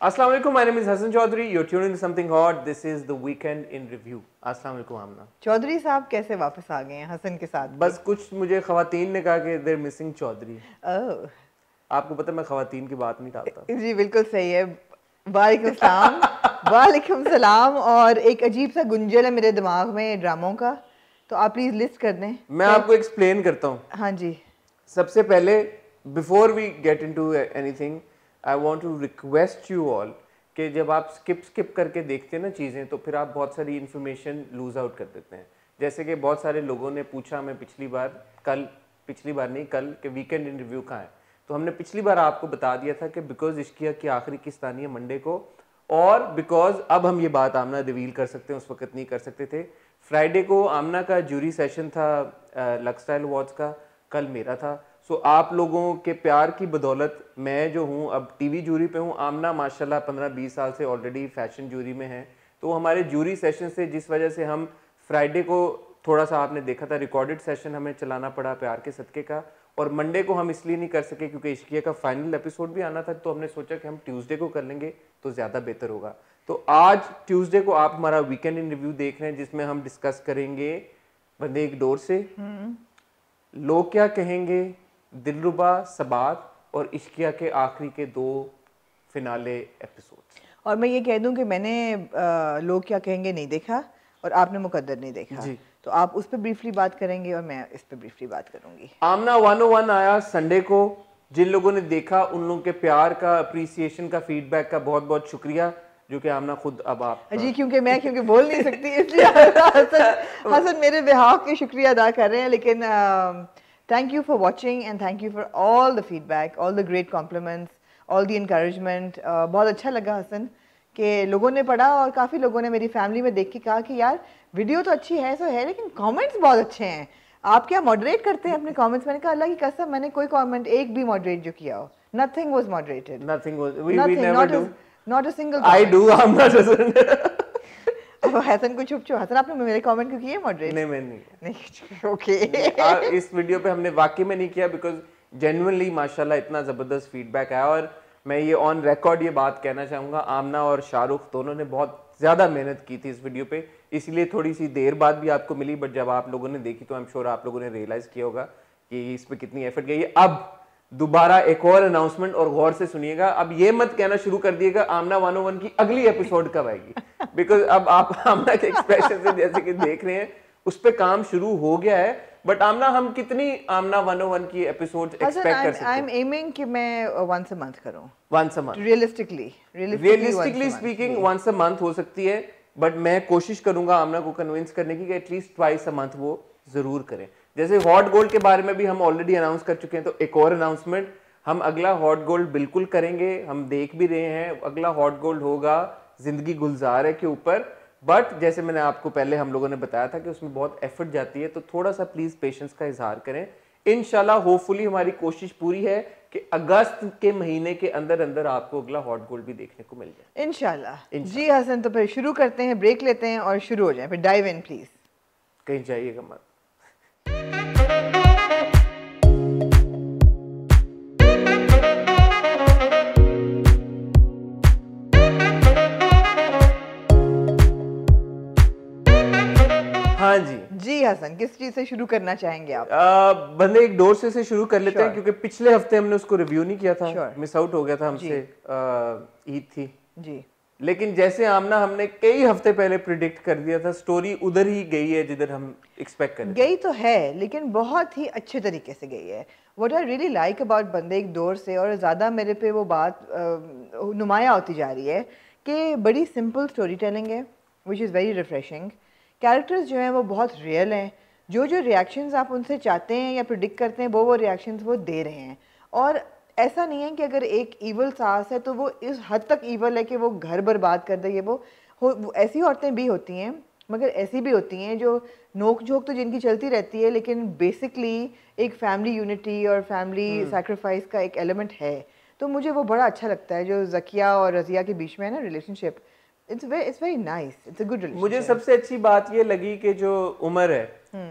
Assalamu alaikum, my name is Hassan Chaudhary. You're tuning to something hot. This is the weekend in review. Assalamu alaikum Amna. Chaudhary साहब कैसे वापस आ गए हैं हसन के साथ? बस कुछ मुझे खवातीन ने कहा कि they're missing चौधरी. Oh. आपको पता मैं खवातीन की बात नहीं टालता. जी बिल्कुल सही है. वालेकुम सलाम. वालेकुम सलाम और एक अजीब सा गुंजल है मेरे दिमाग में ड्रामों का. तो आप प्लीज लिस्ट कर दें. मैं आपको एक्सप्लेन करता हूँ. हाँ जी. सबसे पहले before we get into anything I want to request you all कि जब आप स्किप स्किप करके देखते हैं ना चीज़ें तो फिर आप बहुत सारी इन्फॉर्मेशन लूज़ आउट कर देते हैं जैसे कि बहुत सारे लोगों ने पूछा हमें पिछली बार कल पिछली बार नहीं कल के वीकेंड इंटरव्यू कहाँ है तो हमने पिछली बार आपको बता दिया था कि बिकॉज इश्किया की आखिरी किस्त आनी है मंडे को और बिकॉज अब हम ये बात आमना रिवील कर सकते हैं उस वक्त नहीं कर सकते थे फ्राइडे को आमना का जूरी सेशन था लक्सटाइल वॉच का कल मेरा था सो so, आप लोगों के प्यार की बदौलत मैं जो हूँ अब टीवी जूरी पे हूँ आमना माशाल्लाह पंद्रह बीस साल से ऑलरेडी फैशन जूरी में है तो हमारे जूरी सेशन से जिस वजह से हम फ्राइडे को थोड़ा सा आपने देखा था रिकॉर्डेड सेशन हमें चलाना पड़ा प्यार के सदके का और मंडे को हम इसलिए नहीं कर सके क्योंकि इश्किया का फाइनल एपिसोड भी आना था तो हमने सोचा कि हम ट्यूसडे को कर लेंगे तो ज़्यादा बेहतर होगा तो आज ट्यूसडे को आप हमारा वीकेंड इन रिव्यू देख रहे हैं जिसमें हम डिस्कस करेंगे बंदे एक डोर से हम्म। लोग क्या कहेंगे दिलरुबा सबात और इश्किया के आखिरी के दो फिनाले एपिसोड और मैं ये कह दूं कि मैंने आ, लोग क्या कहेंगे नहीं देखा और आपने मुकद्दर नहीं देखा जी तो आप उस पर ब्रीफली बात करेंगे और मैं इस पर ब्रीफली बात करूंगी आमना वन वन oh आया संडे को जिन लोगों ने देखा उन लोगों के प्यार का अप्रिसिएशन का फीडबैक का बहुत बहुत शुक्रिया जो कि आमना खुद अब आप जी क्योंकि मैं क्योंकि बोल नहीं सकती इसलिए हसन, हसन मेरे बिहाव के शुक्रिया अदा कर रहे हैं लेकिन आ, thank you for watching and thank you for all the feedback all the great compliments all the encouragement. Uh, बहुत अच्छा लगा हसन के लोगों ने पढ़ा और काफ़ी लोगों ने मेरी फैमिली में देख के कहा कि यार वीडियो तो अच्छी है सो है लेकिन कॉमेंट्स बहुत अच्छे हैं आप क्या मॉडरेट करते हैं अपने कॉमेंट्स मैंने कहा अल्लाह की कसम मैंने कोई कॉमेंट एक भी मॉडरेट जो किया हो nothing was moderated nothing not a single I do तो हसन को छुप छुप हसन आपने मेरे कमेंट क्यों किए मॉडरेट नहीं मैं नहीं ओके okay. इस वीडियो पे हमने वाकई में नहीं किया बिकॉज जेनुअनली माशाल्लाह इतना ज़बरदस्त फीडबैक आया और मैं ये ऑन रिकॉर्ड ये बात कहना चाहूंगा आमना और शाहरुख दोनों ने बहुत ज़्यादा मेहनत की थी इस वीडियो पे इसलिए थोड़ी सी देर बाद भी आपको मिली बट जब आप लोगों ने देखी तो आई एम श्योर आप लोगों ने रियलाइज़ किया होगा कि इस पे कितनी एफर्ट गई है अब दोबारा एक और अनाउंसमेंट और गौर से सुनिएगा अब ये मत कहना शुरू कर दिएगा आमना वन की अगली एपिसोड कब आएगी बिकॉज अब आप आमना के एक्सप्रेशन से जैसे कि देख रहे हैं उस पर काम शुरू हो गया है बट आमना हम कितनी आमना 101 की एपिसोड एक्सपेक्ट कर सकते हैं आई एम एमिंग कि मैं वंस अ मंथ करूं once a month realistically realistically speaking once a month हो सकती है बट मैं कोशिश करूंगा आमना को कन्विंस करने की कि एटलीस्ट ट्वाइस अ मंथ वो जरूर करें जैसे हॉट गोल्ड के बारे में भी हम ऑलरेडी अनाउंस कर चुके हैं तो एक और अनाउंसमेंट हम अगला हॉट गोल्ड बिल्कुल करेंगे हम देख भी रहे हैं अगला हॉट गोल्ड होगा ज़िंदगी गुलजार है के ऊपर बट जैसे मैंने आपको पहले हम लोगों ने बताया था कि उसमें बहुत एफर्ट जाती है तो थोड़ा सा प्लीज़ पेशेंस का इजहार करें इन होपफुली हमारी कोशिश पूरी है कि अगस्त के महीने के अंदर अंदर आपको अगला हॉट गोल्ड भी देखने को मिल जाए इन जी हसन तो फिर शुरू करते हैं ब्रेक लेते हैं और शुरू हो जाए फिर डाइव इन प्लीज़ कहीं जाइएगा मत हसन किस चीज से शुरू करना चाहेंगे आप आ, बंदे एक डोर से शुरू कर लेते sure. हैं क्योंकि पिछले हफ्ते हमने उसको रिव्यू नहीं किया था sure. मिस आउट हो गया था हमसे ईद थी जी लेकिन जैसे आमना हमने कई हफ्ते पहले प्रिडिक्ट कर दिया था स्टोरी उधर ही गई है जिधर हम एक्सपेक्ट कर गई तो है लेकिन बहुत ही अच्छे तरीके से गई है what I really like about बंदे एक दौर से और ज़्यादा मेरे पे वो बात नुमाया होती जा रही है कि बड़ी सिंपल स्टोरी टेलिंग है which is very refreshing characters जो हैं वो बहुत रियल हैं जो जो रिएक्शंस आप उनसे चाहते हैं या प्रिडिक्ट करते हैं वो वो रिएक्शंस वो दे रहे हैं और ऐसा नहीं है कि अगर एक ईवल सास है तो वो इस हद तक ईवल है कि वो घर बर्बाद कर दे ये वो हो ऐसी औरतें भी होती हैं मगर ऐसी भी होती हैं जो नोक झोंक तो जिनकी चलती रहती है लेकिन बेसिकली एक फैमिली यूनिटी और फैमिली हम्म। सेक्रीफाइस का एक एलिमेंट है तो मुझे वो बड़ा अच्छा लगता है जो जकिया और रजिया के बीच में है ना relationship it's very it's very nice it's a good relationship मुझे सबसे अच्छी बात ये लगी कि जो उमर है हम्म।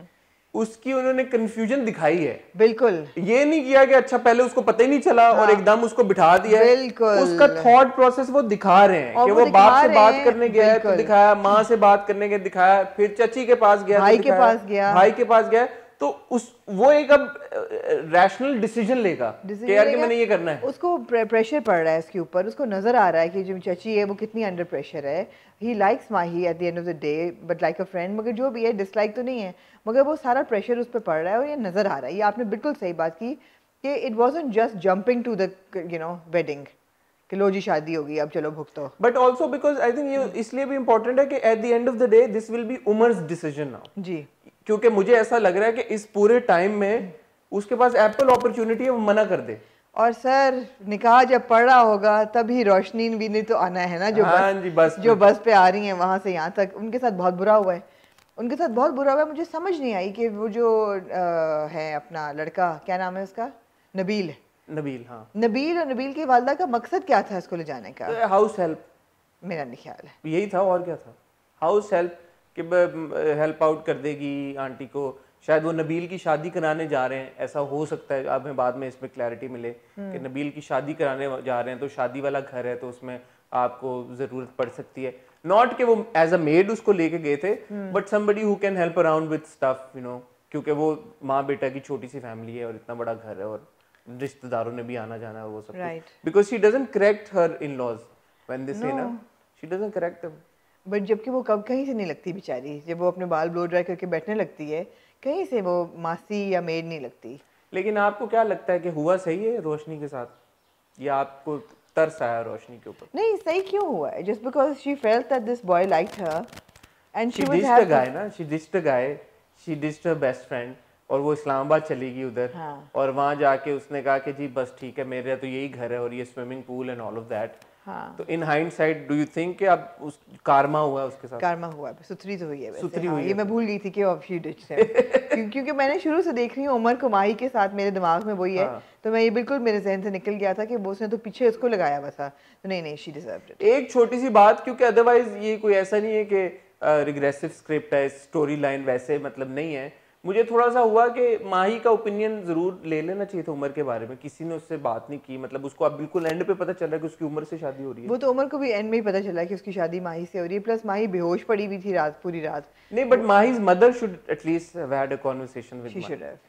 उसकी उन्होंने कंफ्यूजन दिखाई है बिल्कुल ये नहीं किया कि अच्छा पहले उसको पता ही नहीं चला हाँ। और एकदम उसको बिठा दिया बिल्कुल उसका थॉट प्रोसेस वो दिखा रहे हैं कि वो, वो बाप से बात करने गया है तो दिखाया माँ से बात करने के दिखाया फिर चाची के पास गया तो भाई के पास गया भाई के पास गया तो उस वो एक अब रैशनल डिसीजन लेगा कि यार मैंने ये करना है उसको प्रेशर पड़ रहा है इसके ऊपर उसको नजर आ रहा है कि जो चची है वो कितनी अंडर प्रेशर है he likes Mahi at the end of the day but like a friend मगर जो भी है डिसलाइक तो नहीं है मगर वो सारा प्रेशर उस पर पड़ रहा है और ये नजर आ रहा है ये आपने बिल्कुल सही बात की कि it was just jumping to the you know wedding कि लो जी शादी होगी अब चलो भुगतो but also because I think ये इसलिए भी इम्पोर्टेंट है कि at the end of the day this will be Umar's decision now जी क्योंकि मुझे ऐसा लग रहा है कि इस पूरे टाइम में उसके पास एप्पल अपॉर्चुनिटी है वो मना कर दे और सर निकाह जब पड़ रहा होगा तभी रोशनी भी नहीं तो आना है ना जो हाँ बस, जी बस जो बस पे आ रही है वहां से यहाँ तक उनके साथ बहुत बुरा हुआ है उनके साथ बहुत बुरा हुआ है मुझे समझ नहीं आई कि वो जो आ, है अपना लड़का क्या नाम है उसका नबील नबील हाँ नबील और नबील की वालदा का मकसद क्या था इसको ले जाने का हाउस तो हेल्प मेरा नहीं ख्याल है यही था और क्या था हाउस हेल्प कि हेल्प आउट कर देगी आंटी को शायद वो नबील की शादी कराने जा रहे हैं ऐसा हो सकता है हमें बाद में इसमें क्लैरिटी मिले हम्म। कि नबील की शादी कराने जा रहे हैं तो शादी वाला घर है तो उसमें आपको जरूरत पड़ सकती है नॉट के वो एज अ मेड उसको लेके गए थे but somebody who can help around with stuff you know क्योंकि वो माँ बेटा की छोटी सी फैमिली है और इतना बड़ा घर है और रिश्तेदारों ने भी आना जाना है वो सब because she doesn't correct her in laws when this she doesn't correct but जबकि वो कब कहीं से नहीं लगती बेचारी जब वो अपने बाल ब्लो ड्राई करके बैठने लगती है कहीं से वो मासी या मेड नहीं लगती लेकिन आपको क्या लगता है कि हुआ सही है रोशनी के साथ या आपको तरस आया रोशनी के ऊपर नहीं सही क्यों हुआ है just because she felt that this boy like her and she dissed the guy ना she dissed the guy she dissed her best friend और वो इस्लामाबाद चली गई उधर हाँ. और वहाँ जाके उसने कहा कि जी बस ठीक है मेरे तो यही घर है और ये swimming pool and all of that हाँ। तो in hindsight do you think अब उस कारमा हुआ है उसके साथ कारमा हुआ है सुथरी तो हुई है सुथरी हाँ, हुई ये मैं भूल गई थी कि ऑफ शी डिच से क्योंकि मैंने शुरू से देख रही हूँ उमर कुमाई के साथ मेरे दिमाग में वही हाँ. है तो मैं ये बिल्कुल मेरे जहन से निकल गया था कि बोस ने तो पीछे उसको लगाया हुआ था तो नहीं नहीं शी डिजर्व एक छोटी सी बात क्योंकि अदरवाइज ये कोई ऐसा नहीं है कि रिग्रेसिव स्क्रिप्ट है स्टोरी लाइन वैसे मतलब नहीं है मुझे थोड़ा सा हुआ कि माही का ओपिनियन जरूर ले लेना चाहिए था उम्र के बारे में किसी ने उससे बात नहीं की मतलब उसको अब बिल्कुल एंड पे पता चल रहा है कि उसकी उम्र से शादी हो रही है वो तो उम्र को भी एंड में ही पता चला कि उसकी शादी माही से हो रही है प्लस माही बेहोश पड़ी हुई थी रात पूरी रात नहीं but Mahi's mother should at least have had a conversation with she should have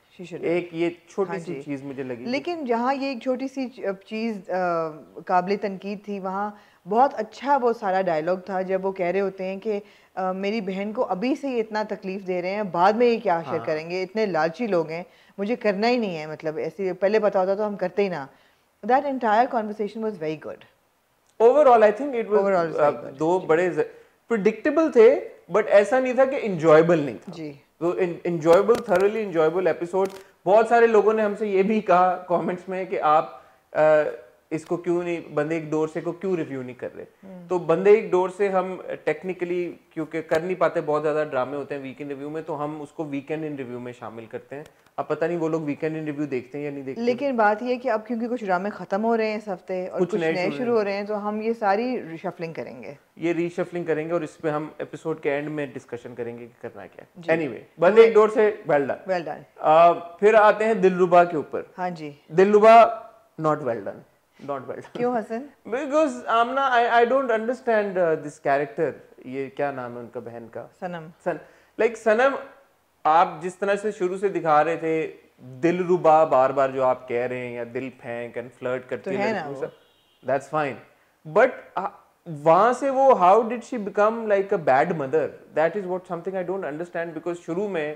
एक ये छोटी हाँ सी चीज़ मुझे लगी लेकिन जहाँ ये एक छोटी सी चीज़ काबिल तनकीद थी वहाँ बहुत अच्छा वो सारा डायलॉग था जब वो कह रहे होते हैं कि मेरी बहन को अभी से ही इतना तकलीफ दे रहे हैं बाद में ये क्या आखिर हाँ। करेंगे इतने लालची लोग हैं मुझे करना ही नहीं है मतलब ऐसे पहले पता होता तो हम करते ही ना that entire conversation was very good overall I think it was though बड़े प्रिडिक्टेबल थे बट ऐसा नहीं था कि इंजॉयबल नहीं था जी तो इंजॉयबल थरली इंजॉयबल एपिसोड बहुत सारे लोगों ने हमसे ये भी कहा कमेंट्स में कि आप uh, इसको क्यों नहीं बंदे एक डोर से को क्यों रिव्यू नहीं कर रहे हम्म। तो बंदे एक डोर से हम टेक्निकली क्योंकि कर नहीं पाते बहुत ज़्यादा ड्रामे होते हैं वीकेंड रिव्यू में तो हम उसको वीकेंड इन रिव्यू में शामिल करते हैं अब पता नहीं वो लोग वीकेंड इन रिव्यू देखते हैं या नहीं देखते लेकिन बात यह कि अब क्योंकि कुछ ड्रामे खत्म हो रहे हैं इस हफ्ते और कुछ, कुछ नए शुरू हो रहे हैं तो हम ये सारी रिशफलिंग करेंगे ये रिशफलिंग करेंगे और इस पे हम एपिसोड के एंड में डिस्कशन करेंगे कि करना क्या एनी वे बंदे एक डोर से वेल डन वेल डन फिर आते हैं दिलरुबा के ऊपर हाँ जी Dilruba not well done not bad क्यों Hasan because Aamna I I don't understand this character ये क्या नाम है उनका बहन का सनम सन लाइक like, सनम आप जिस तरह से शुरू से दिखा रहे थे दिल रुबा बार बार जो आप कह रहे हैं या दिल फेंक एंड फ्लर्ट करती तो है दैट्स फाइन बट वहां से वो how did she become like a bad mother that is what something I don't understand because शुरू में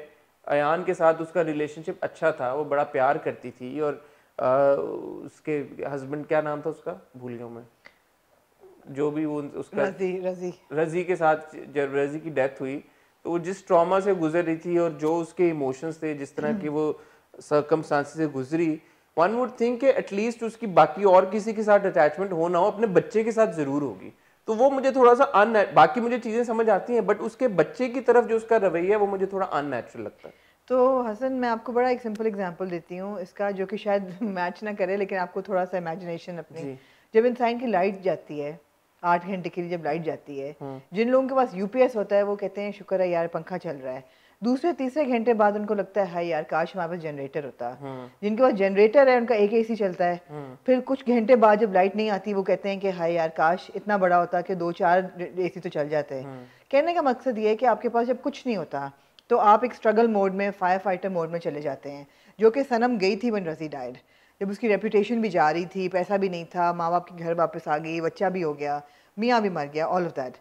अयान के साथ उसका रिलेशनशिप अच्छा था वो बड़ा प्यार करती थी और उसके हस्बैंड क्या नाम था उसका भूल गया मैं जो भी वो उसका रजी रजी रजी के साथ जब रजी की डेथ हुई तो वो जिस ट्रॉमा से गुजर रही थी और जो उसके इमोशंस थे जिस तरह की हम्म। वो सरकम से गुजरी वन वुड थिंक के एटलीस्ट उसकी बाकी और किसी के साथ अटैचमेंट हो ना हो अपने बच्चे के साथ ज़रूर होगी तो वो मुझे थोड़ा सा अन बाकी मुझे चीज़ें समझ आती हैं बट उसके बच्चे की तरफ जो उसका रवैया है वो मुझे थोड़ा अननेचुरल लगता है तो हसन मैं आपको बड़ा एक सिंपल एग्जांपल देती हूँ इसका जो कि शायद मैच ना करे लेकिन आपको थोड़ा सा इमेजिनेशन अपनी जब इंसान की लाइट जाती है आठ घंटे के लिए जब लाइट जाती है हम्म। जिन लोगों के पास यूपीएस होता है वो कहते हैं शुक्र है यार पंखा चल रहा है दूसरे तीसरे घंटे बाद उनको लगता है हाय यार काश हमारे पास जनरेटर होता हम्म। जिनके पास जनरेटर है उनका एक एसी चलता है हम्म। फिर कुछ घंटे बाद जब लाइट नहीं आती वो कहते हैं कि हाय यार काश इतना बड़ा होता कि दो चार एसी तो चल जाते हैं कहने का मकसद ये है कि आपके पास जब कुछ नहीं होता तो आप एक स्ट्रगल मोड में फायर फाइटर मोड में चले जाते हैं जो कि सनम गई थी वन रजी डाइड जब उसकी रेपूटेशन भी जा रही थी पैसा भी नहीं था माँ बाप के घर वापस आ गई बच्चा भी हो गया मियाँ भी मर गया ऑल ऑफ दैट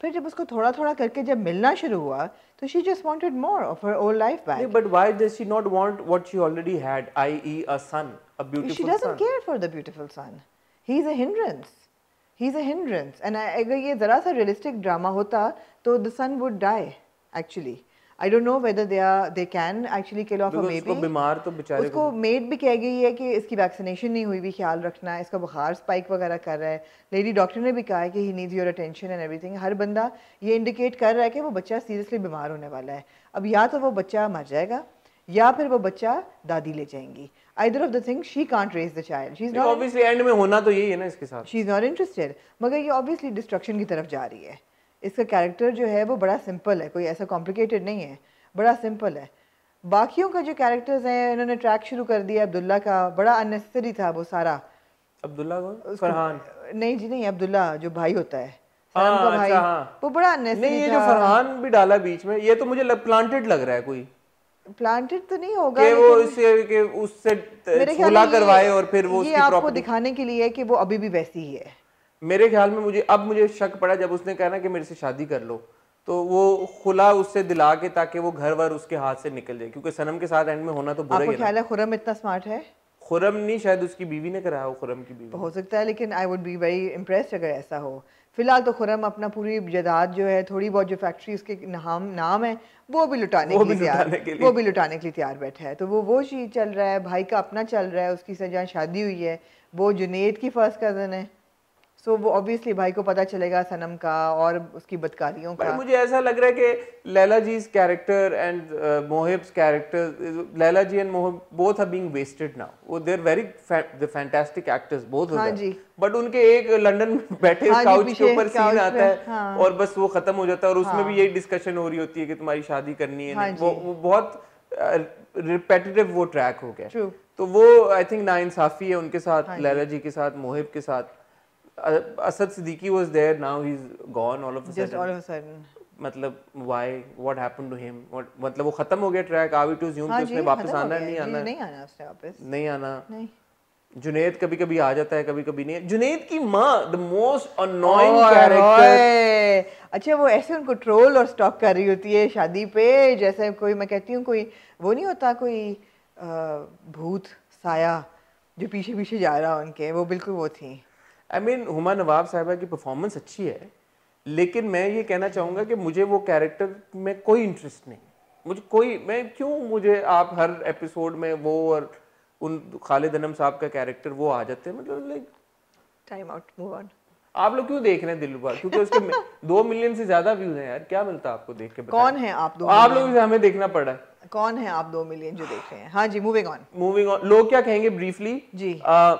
फिर जब उसको थोड़ा थोड़ा करके जब मिलना शुरू हुआ तो she just wanted more of her old life back but why does she not want what she already had ie a son a beautiful she doesn't care for the beautiful son he is a hindrance he is a hindrance and अगर ये जरा सा realistic drama होता तो the son would die actually I don't know whether they are they can actually kill off a baby उसको बीमार तो बेचारे उसको मेड भी कह गई है कि इसकी वैक्सीनेशन नहीं हुई भी ख्याल रखना इसका बुखार स्पाइक वगैरह कर रहा है लेडी डॉक्टर ने भी कहा है कि he needs your attention and everything हर बंदा ये इंडिकेट कर रहा है कि वो बच्चा सीरियसली बीमार होने वाला है अब या तो वो बच्चा मर जाएगा या फिर वो बच्चा दादी ले जाएंगी either of the thing she she raise the child she is not obviously end में होना तो यही है ना इसके साथ शी इज नॉट इंटरेस्टेड मगर ये ऑब्वियसली डिस्ट्रक्शन की तरफ जा रही है इसका कैरेक्टर जो है वो बड़ा सिंपल है कोई ऐसा कॉम्प्लिकेटेड नहीं है बड़ा सिंपल है बाकियों का जो कैरेक्टर्स हैं इन्होंने ट्रैक शुरू कर दिया अब्दुल्ला का बड़ा अननेसेसरी था वो सारा अब्दुल्ला कौन फरहान नहीं जी नहीं अब्दुल्ला जो भाई होता है हाँ, का अच्छा, भाई अच्छा, हाँ। वो बड़ा अननेसेसरी नहीं ये जो फरहान भी डाला बीच में ये तो मुझे प्लांटेड लग रहा है कोई प्लांटेड तो नहीं होगा कि वो इससे कि उससे खुला करवाए और फिर वो ये आपको दिखाने के लिए कि वो अभी भी वैसी ही है मेरे ख्याल में मुझे अब मुझे शक पड़ा जब उसने कहा ना कि मेरे से शादी कर लो तो वो खुला उससे दिला के ताकि वो घर वर उसके हाथ से निकल जाए क्योंकि सनम के साथ एंड में होना तो बुरा ही ख्याल है खुरम इतना स्मार्ट है खुरम नहीं शायद उसकी बीवी ने कराया हो खुरम की बीवी हो सकता है लेकिन I would be very impress अगर ऐसा हो फिलहाल तो खुरम अपना पूरी जदाद जो है थोड़ी बहुत जो फैक्ट्री उसके नाम नाम है वो भी लुटाने वो के लिए तैयार वो भी लुटाने के लिए तैयार बैठा है तो वो वो चीज़ चल रहा है भाई का अपना चल रहा है उसकी सजा शादी हुई है वो जुनेद की फर्स्ट कज़न है सो वो ऑब्वियसली भाई को पता चलेगा सनम का और उसकी बदकारियों का मुझे ऐसा लग रहा है कि Laila ji's character and Mohib's character Laila ji and Mohib both are being wasted now वो they very the fantastic actors both हाँ जी बट उनके एक लंदन में बैठे हाँ, काउच के ऊपर सीन आता है हाँ, और बस वो खत्म हो जाता है और उसमें हाँ, भी यही डिस्कशन हो रही होती है कि तुम्हारी शादी करनी है हाँ वो वो बहुत रिपेटिटिव uh, वो ट्रैक हो गया तो वो आई थिंक नाइंसाफी है उनके साथ हाँ लैला जी के साथ मोहिब के साथ uh, Asad Siddiqui was there. Now he's gone. All of a just sudden. all of a sudden. मतलब why what happened to him what मतलब वो खत्म हो गया ट्रैक आई टू ज्यूम कि हाँ उसने वापस आना नहीं आना नहीं आना उसने वापस नहीं आना नहीं जुनेद कभी कभी आ जाता है कभी कभी नहीं जुनेद की माँ द मोस्ट अनोइंग कैरेक्टर अच्छा वो ऐसे उनको ट्रोल और स्टॉक कर रही होती है शादी पे जैसे कोई मैं कहती हूँ कोई वो नहीं होता कोई आ, भूत साया जो पीछे पीछे जा रहा उनके वो बिल्कुल वो थी I I mean mean, Huma नवाब साहबा की परफॉर्मेंस अच्छी है लेकिन मैं ये कहना चाहूँगा कि मुझे वो कैरेक्टर में कोई इंटरेस्ट नहीं मुझे कोई मैं क्यों मुझे आप हर एपिसोड में वो और उन खालिद अनम साहब का कैरेक्टर वो आ जाते हैं मतलब like time out move on आप लोग क्यों देख रहे हैं दिलरुबा क्योंकि उसके दो मिलियन से ज्यादा व्यूज हैं यार क्या मिलता है आपको देख के कौन है आप दो आप लोग हमें देखना पड़ा है कौन है आप दो मिलियन जो देख रहे हैं हाँ जी मूविंग ऑन मूविंग ऑन लोग क्या कहेंगे ब्रीफली जी आ,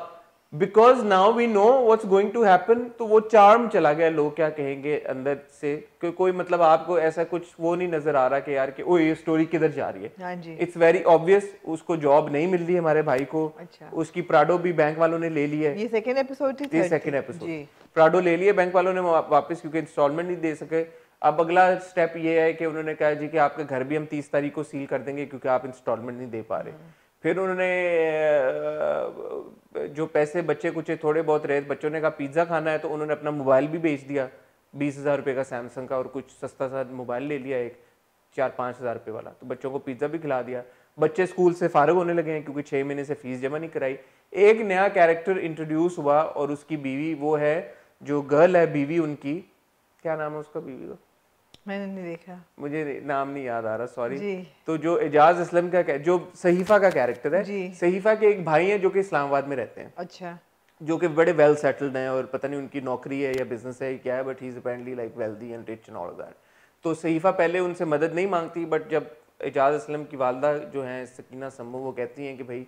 because now we know what's going to happen तो वो चार्म चला गया लोग क्या कहेंगे अंदर से को, कोई मतलब आपको ऐसा कुछ वो नहीं नजर आ रहा कि यार कि ओ ये स्टोरी किधर जा रही है इट्स वेरी ऑब्वियस उसको जॉब नहीं मिल रही हमारे भाई को अच्छा। उसकी प्राडो भी बैंक वालों ने ले लिया है ये सेकंड एपिसोड ये सेकंड एपिसोड प्राडो ले लिया बैंक वालों ने वापस क्योंकि इंस्टॉलमेंट नहीं दे सके अब अगला स्टेप ये है कि उन्होंने कहा जी कि आपका घर भी हम तीस तारीख को सील कर देंगे क्योंकि आप इंस्टॉलमेंट नहीं दे पा रहे हाँ। फिर उन्होंने जो पैसे बचे कुचे थोड़े बहुत रहे बच्चों ने कहा पिज़्ज़ा खाना है तो उन्होंने अपना मोबाइल भी बेच दिया बीस हज़ार रुपये का सैमसंग का और कुछ सस्ता सा मोबाइल ले लिया एक चार पाँच हज़ार रुपये वाला तो बच्चों को पिज़्ज़ा भी खिला दिया बच्चे स्कूल से फारग होने लगे हैं क्योंकि छः महीने से फीस जमा नहीं कराई एक नया कैरेक्टर इंट्रोड्यूस हुआ और उसकी बीवी वो है जो गर्ल है बीवी उनकी क्या नाम है उसका बीवी का मैंने नहीं देखा मुझे नाम नहीं याद आ रहा सॉरी तो जो एजाज असलम का जो सहीफा का कैरेक्टर है सहीफा के एक भाई हैं जो कि इस्लामाबाद में रहते हैं अच्छा जो कि बड़े वेल सेटल्ड हैं और पता नहीं उनकी नौकरी है या बिजनेस है क्या है but he is apparently like wealthy and rich and all that तो सहीफा पहले उनसे मदद नहीं मांगती बट जब एजाज असलम की वालदा जो है सकीना सम्मू वो कहती हैं कि भाई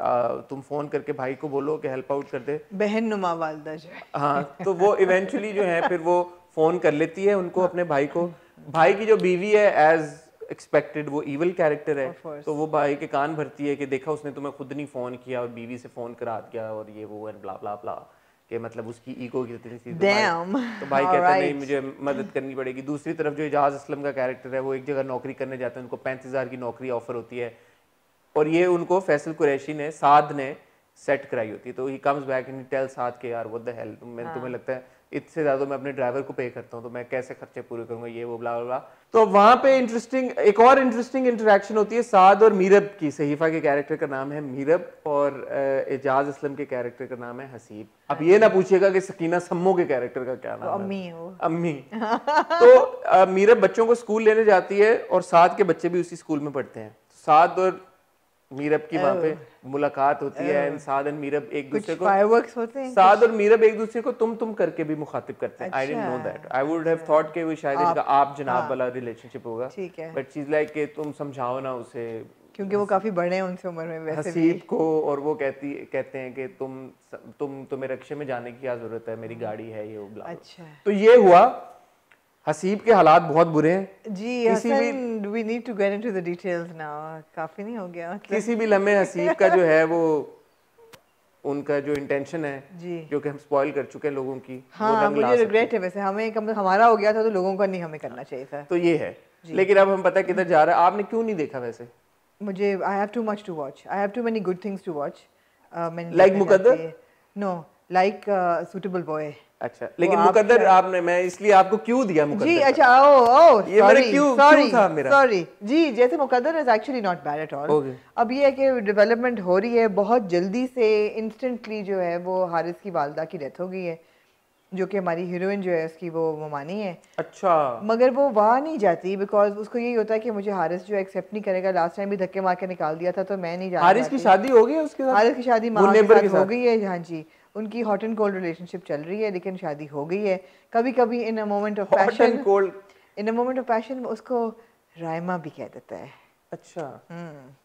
आ, तुम फ़ोन करके भाई को बोलो कि हेल्प आउट कर दे बहन नुमा वालदा जो हाँ तो वो इवेंचुअली जो है फिर वो फ़ोन कर लेती है उनको अपने भाई को भाई की जो बीवी है एज़ एक्सपेक्टेड वो इवल कैरेक्टर है तो वो भाई के कान भरती है कि देखा उसने तुम्हें खुद नहीं फ़ोन किया और बीवी से फ़ोन करा दिया और ये वो एंड ब्ला ब्ला ब्ला के मतलब उसकी ईगो की इतनी सी तो भाई तो कहते हैं नहीं मुझे मदद करनी पड़ेगी दूसरी तरफ जो एजाज असलम का कैरेक्टर है वो एक जगह नौकरी करने जाते हैं उनको पैंतीस हज़ार की नौकरी ऑफर होती है और ये उनको फैसल कुरैशी ने साध ने सेट कराई होती है तो he comes back in tail साध के यार वो द हेल तुम्हें लगता है इससे ज़्यादा तो मैं अपने ड्राइवर को पे करता हूँ तो मैं कैसे खर्चे पूरे करूंगा ये वो बुला बुला तो वहां पे इंटरेस्टिंग एक और इंटरेस्टिंग इंटरेक्शन होती है साद और मीरब की सहीफा के कैरेक्टर का नाम है मीरब और एजाज असलम के कैरेक्टर का नाम है हसीब अब ये ना पूछिएगा कि सकीना सम्मो के कैरेक्टर का क्या नाम अम्मी है अम्मी तो मीरब बच्चों को स्कूल लेने जाती है और साद के बच्चे भी उसी स्कूल में पढ़ते हैं साद और मीरब की वहां पे मुलाकात होती है एंड साद एंड मीरब एक दूसरे को फायरवर्क्स होते हैं साद और मीरब एक दूसरे को तुम तुम करके भी मुखातिब करते हैं I didn't know that I would have thought के वो शायद आप, आप जनाब हाँ। वाला रिलेशनशिप होगा ठीक है बट चीज लाइक के तुम समझाओ ना उसे क्योंकि वो काफी बड़े हैं उनसे उम्र में वैसे हसीब को और वो कहती कहते हैं कि तुम तुम तुम्हें रक्षे में जाने की क्या जरूरत है मेरी हाँ। गाड़ी है ये वो अच्छा तो ये हुआ हसीब के हालात बहुत बुरे हैं जी किसी भी we need to get into the details now काफी नहीं हो गया मतलब किसी भी लम्हे हसीब का जो है वो उनका जो इंटेंशन है जी जो कि हम स्पॉइल कर चुके हैं लोगों की हाँ वो मुझे रिग्रेट है वैसे हमें कम हमारा हो गया था तो लोगों का नहीं हमें करना चाहिए था तो ये है लेकिन अब हम पता है किधर जा रहा है आपने क्यों नहीं देखा वैसे मुझे I have too much to watch I have too many good things to watch like Muqaddar no like Suitable Boy अच्छा लेकिन मुकद्दर आपने मैं इसलिए आपको क्यों दिया मुकद्दर जी अच्छा ओ ओ ये मेरे क्यों सॉरी था मेरा सॉरी जी जैसे Muqaddar is actually not bad at all अब ये है कि डेवलपमेंट हो रही है बहुत जल्दी से इंस्टेंटली जो है वो हारिस की वालदा की डेथ हो गई है जो कि हमारी हीरोइन जो है उसकी वो ममानी है अच्छा मगर वो वहाँ नहीं जाती बिकॉज उसको यही होता है कि मुझे हारिस जो एक्सेप्ट नहीं करेगा लास्ट टाइम भी धक्के मार के निकाल दिया था तो मैं नहीं जा हारिस की शादी हो गई है उसके साथ हारिस की शादी माँ हो गई है हाँ जी उनकी हॉट एंड कोल्ड रिलेशनशिप चल रही है लेकिन शादी हो गई है कभी कभी in a moment of passion called in a moment of passion उसको रायमा भी कह देता है अच्छा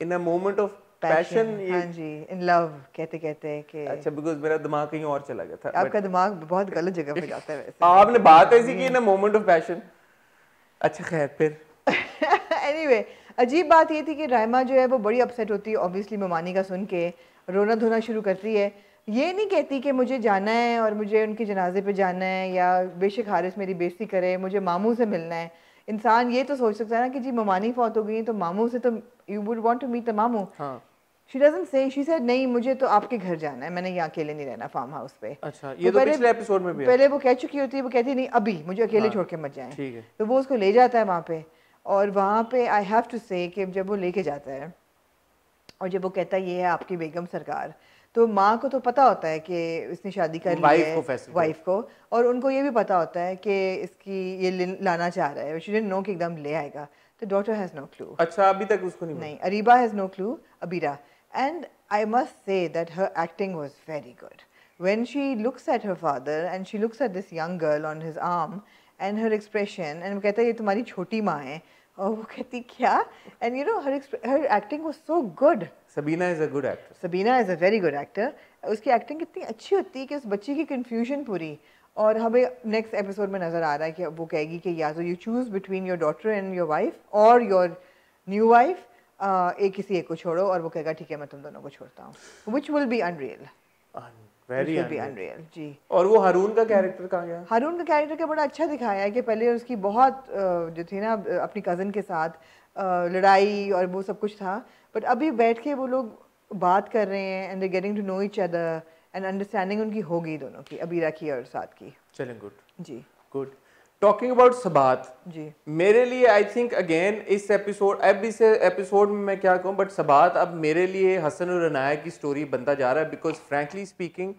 in a moment of passion हाँ जी इन लव कहते कहते हैं कि अच्छा बिकॉज मेरा दिमाग कहीं और चला गया था आपका दिमाग बहुत गलत जगह पे जाता है वैसे आपने बात ऐसी की in a moment of passion अच्छा खैर फिर एनीवे अजीब बात ये थी कि रायमा जो है वो बड़ी अपसेट होती है ऑब्वियसली मेमानी का सुन के रोना धोना शुरू करती है ये नहीं कहती कि मुझे जाना है और मुझे उनके जनाजे पे जाना है या बेशक हारिस मेरी बेजती करे मुझे मामू से मिलना है इंसान ये तो सोच सकता है ना कि जी ममानी फौत हो गई तो मामू से तो you would want to meet the मामू she doesn't say she said नहीं मुझे तो आपके घर जाना है मैंने यहाँ अकेले नहीं रहना फार्म हाउस पे अच्छा ये तो, तो पिछले एपिसोड में भी पहले वो कह चुकी होती है वो कहती है नहीं अभी मुझे अकेले हाँ, छोड़ के मत जाए तो वो उसको ले जाता है वहाँ पे और वहाँ पे आई हैव टू से कि जब वो लेके जाता है और जब वो कहता है ये है आपकी बेगम सरकार तो माँ को तो पता होता है कि इसने शादी कर ली है वाइफ को और उनको ये भी पता होता है कि इसकी ये लाना चाह रहा है नो कि एकदम ले आएगा तो डॉटर हैज़ नो क्लू अच्छा अभी तक उसको नहीं नहीं Areeba has no clue Abeera and I must say that her acting was very good when she looks at her father and she looks at this young girl on his arm and her expression and वो कहता है ये तुम्हारी छोटी माँ है और वो कहती क्या and you know her acting was so good Sabeena is a good actor Sabeena is a very good actor उसकी एक्टिंग कितनी अच्छी होती है कि उस बच्ची की कन्फ्यूजन पूरी और हमें नेक्स्ट एपिसोड में नज़र आ रहा है कि वो कहेगी कि या तो you choose between your daughter and your wife or your new wife एक किसी एक को छोड़ो और वो कहेगा ठीक है मैं तुम दोनों को छोड़ता हूँ which will be unreal very unreal जी और वो हरून का कैरेक्टर कहाँ गया हरून का कैरेक्टर का बड़ा अच्छा दिखाया है कि पहले उसकी बहुत जो थी ना अपनी कज़न के साथ लड़ाई और वो सब कुछ था बट अभी बैठ के वो लोग बात कर रहे हैं and they getting to know each other and understanding उनकी हो गई दोनों की अबीरा की और साथ की चलें गुड जी good talking about Sabat ji मेरे लिए आई थिंक अगेन इस एपिसोड अब इस एपिसोड में मैं क्या कहूँ बट सबात अब मेरे लिए हसन और रनाया की स्टोरी बनता जा रहा है बिकॉज फ्रेंकली स्पीकिंग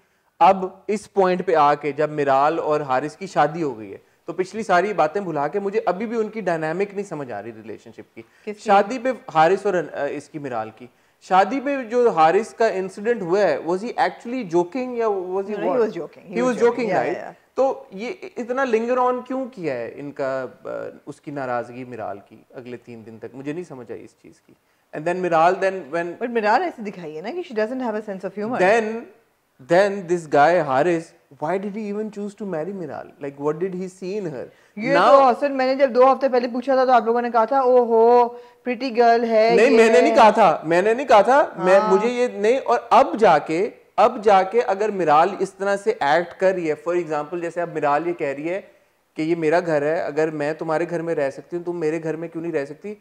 अब इस पॉइंट पे आके जब मिराल और हारिस की शादी हो गई है तो पिछली सारी बातें भुला के मुझे अभी भी उनकी डायनामिक नहीं समझ आ रही रिलेशनशिप की शादी पे हारिस और इसकी मिराल की शादी पे जो हारिस का इंसिडेंट हुआ है वाज ही एक्चुअली जोकिंग या was he was joking he was joking right तो ये इतना लिंगर ऑन क्यों किया है इनका उसकी नाराजगी मिराल की अगले तीन दिन तक मुझे नहीं समझ आई इस चीज की and then Miral then when but Miral ऐसे दिखाई है ना कि she doesn't have a sense of humour then then this guy Haris why did he even choose to marry Miral? Like, what did he see in her? ये तो Now, तो हसन मैंने जब दो हफ्ते पहले पूछा था तो आप लोगों ने कहा था ओहो प्रिटी गर्ल है नहीं मैंने नहीं कहा था मैंने नहीं कहा था हाँ। मैं मुझे ये नहीं और अब जाके अब जाके अगर मिराल इस तरह से एक्ट कर रही है फॉर एग्जांपल जैसे अब मिराल ये कह रही है कि ये मेरा घर है अगर मैं तुम्हारे घर में रह सकती हूँ तुम मेरे घर में क्यों नहीं रह सकती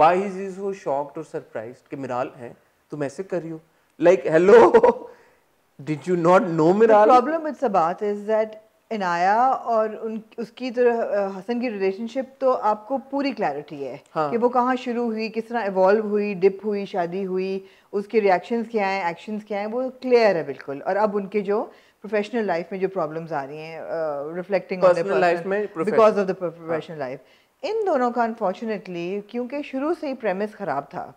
वाई इज इज वो शॉक्ड और सरप्राइज कि मिराल है तुम ऐसे कर रही हो like hello Did you not know Mirali? The problem with Sabat is that Inaya और उन उसकी तरह हसन की रिलेशनशिप तो आपको पूरी क्लैरिटी है हाँ. कि वो कहाँ शुरू हुई किस तरह इवॉल्व हुई डिप हुई शादी हुई उसके रिएक्शन क्या हैं एक्शन क्या हैं वो क्लियर है बिल्कुल और अब उनके जो प्रोफेशनल लाइफ में जो प्रॉब्लम आ रही हैं reflecting because of the professional life इन दोनों का अनफॉर्चुनेटली क्योंकि शुरू से ही प्रेमिस ख़राब था